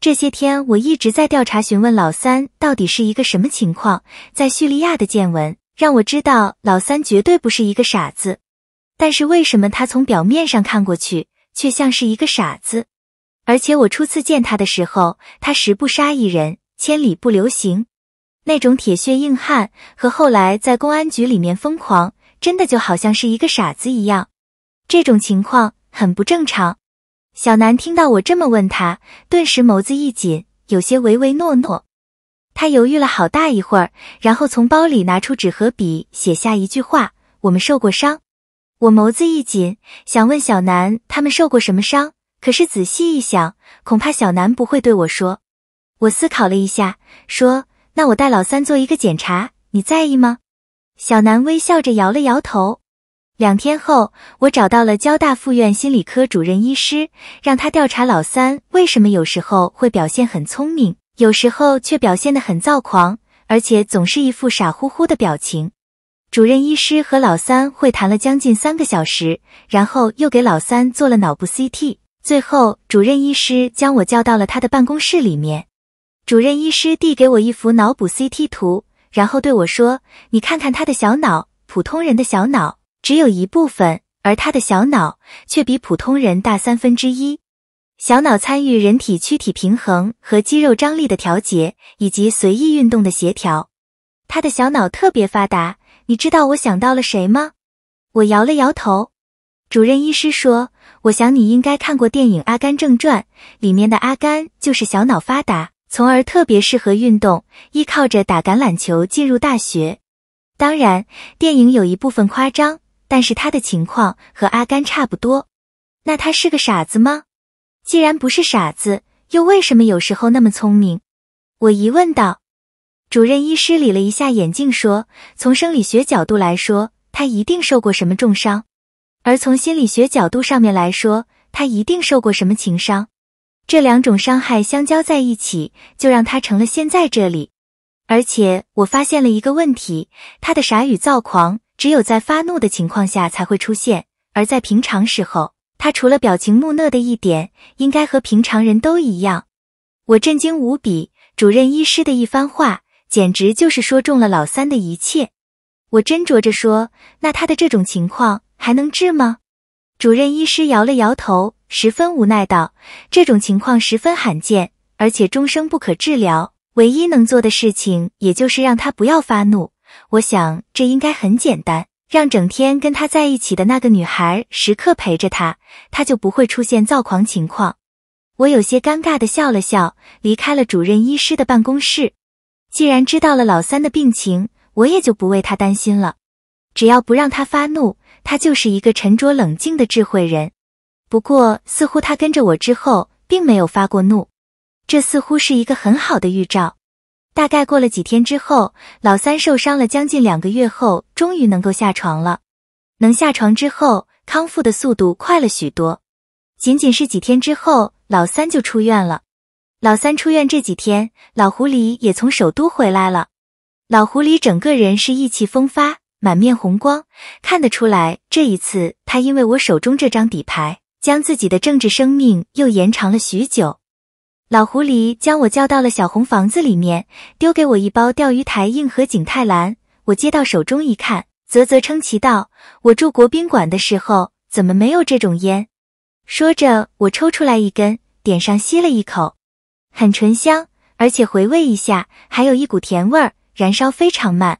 这些天我一直在调查询问老三到底是一个什么情况，在叙利亚的见闻让我知道老三绝对不是一个傻子，但是为什么他从表面上看过去却像是一个傻子？而且我初次见他的时候，他十不杀一人，千里不留行，那种铁血硬汉和后来在公安局里面疯狂，真的就好像是一个傻子一样，这种情况很不正常。小南听到我这么问，他顿时眸子一紧，有些唯唯诺诺。他犹豫了好大一会儿，然后从包里拿出纸和笔，写下一句话：“我们受过伤。”我眸子一紧，想问小南他们受过什么伤，可是仔细一想，恐怕小南不会对我说。我思考了一下，说：“那我带老三做一个检查，你在意吗？”小南微笑着摇了摇头。两天后，我找到了交大附院心理科主任医师，让他调查老三为什么有时候会表现很聪明，有时候却表现的很躁狂，而且总是一副傻乎乎的表情。主任医师和老三会谈了将近三个小时，然后又给老三做了脑部 CT。最后，主任医师将我叫到了他的办公室里面。主任医师递给我一幅脑补 CT 图，然后对我说：“你看看他的小脑，普通人的小脑。”只有一部分，而他的小脑却比普通人大三分之一。小脑参与人体躯体平衡和肌肉张力的调节，以及随意运动的协调。他的小脑特别发达，你知道我想到了谁吗？我摇了摇头。主任医师说：“我想你应该看过电影《阿甘正传》，里面的阿甘就是小脑发达，从而特别适合运动，依靠着打橄榄球进入大学。当然，电影有一部分夸张。”但是他的情况和阿甘差不多，那他是个傻子吗？既然不是傻子，又为什么有时候那么聪明？我疑问道。主任医师理了一下眼镜说：“从生理学角度来说，他一定受过什么重伤；而从心理学角度上面来说，他一定受过什么情伤。这两种伤害相交在一起，就让他成了现在这里。而且我发现了一个问题：他的傻与躁狂。”只有在发怒的情况下才会出现，而在平常时候，他除了表情木讷的一点，应该和平常人都一样。我震惊无比，主任医师的一番话，简直就是说中了老三的一切。我斟酌着说：“那他的这种情况还能治吗？”主任医师摇了摇头，十分无奈道：“这种情况十分罕见，而且终生不可治疗，唯一能做的事情，也就是让他不要发怒。”我想这应该很简单，让整天跟他在一起的那个女孩时刻陪着他，他就不会出现躁狂情况。我有些尴尬的笑了笑，离开了主任医师的办公室。既然知道了老三的病情，我也就不为他担心了。只要不让他发怒，他就是一个沉着冷静的智慧人。不过，似乎他跟着我之后，并没有发过怒，这似乎是一个很好的预兆。大概过了几天之后，老三受伤了将近两个月后，终于能够下床了。能下床之后，康复的速度快了许多。仅仅是几天之后，老三就出院了。老三出院这几天，老狐狸也从首都回来了。老狐狸整个人是意气风发，满面红光，看得出来，这一次他因为我手中这张底牌，将自己的政治生命又延长了许久。老狐狸将我叫到了小红房子里面，丢给我一包钓鱼台硬核景泰蓝。我接到手中一看，啧啧称奇道：“我住国宾馆的时候怎么没有这种烟？”说着，我抽出来一根，点上吸了一口，很醇香，而且回味一下还有一股甜味儿，燃烧非常慢。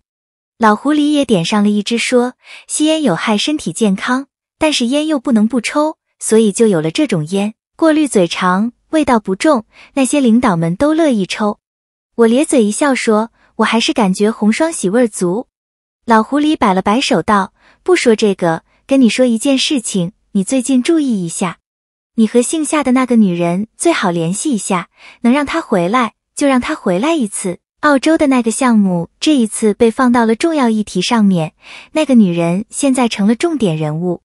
老狐狸也点上了一支，说：“吸烟有害身体健康，但是烟又不能不抽，所以就有了这种烟，过滤嘴长。”味道不重，那些领导们都乐意抽。我咧嘴一笑说：“我还是感觉红双喜味儿足。”老狐狸摆了摆手道：“不说这个，跟你说一件事情，你最近注意一下，你和姓夏的那个女人最好联系一下，能让她回来就让她回来一次。澳洲的那个项目这一次被放到了重要议题上面，那个女人现在成了重点人物。”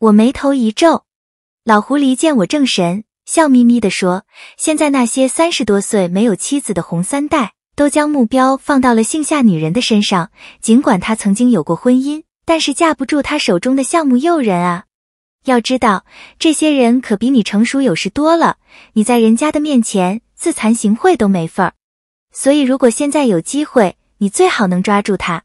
我眉头一皱，老狐狸见我正神。笑眯眯地说：“现在那些三十多岁没有妻子的红三代，都将目标放到了姓夏女人的身上。尽管她曾经有过婚姻，但是架不住他手中的项目诱人啊！要知道，这些人可比你成熟有识多了，你在人家的面前自惭形秽都没份儿。所以，如果现在有机会，你最好能抓住他。”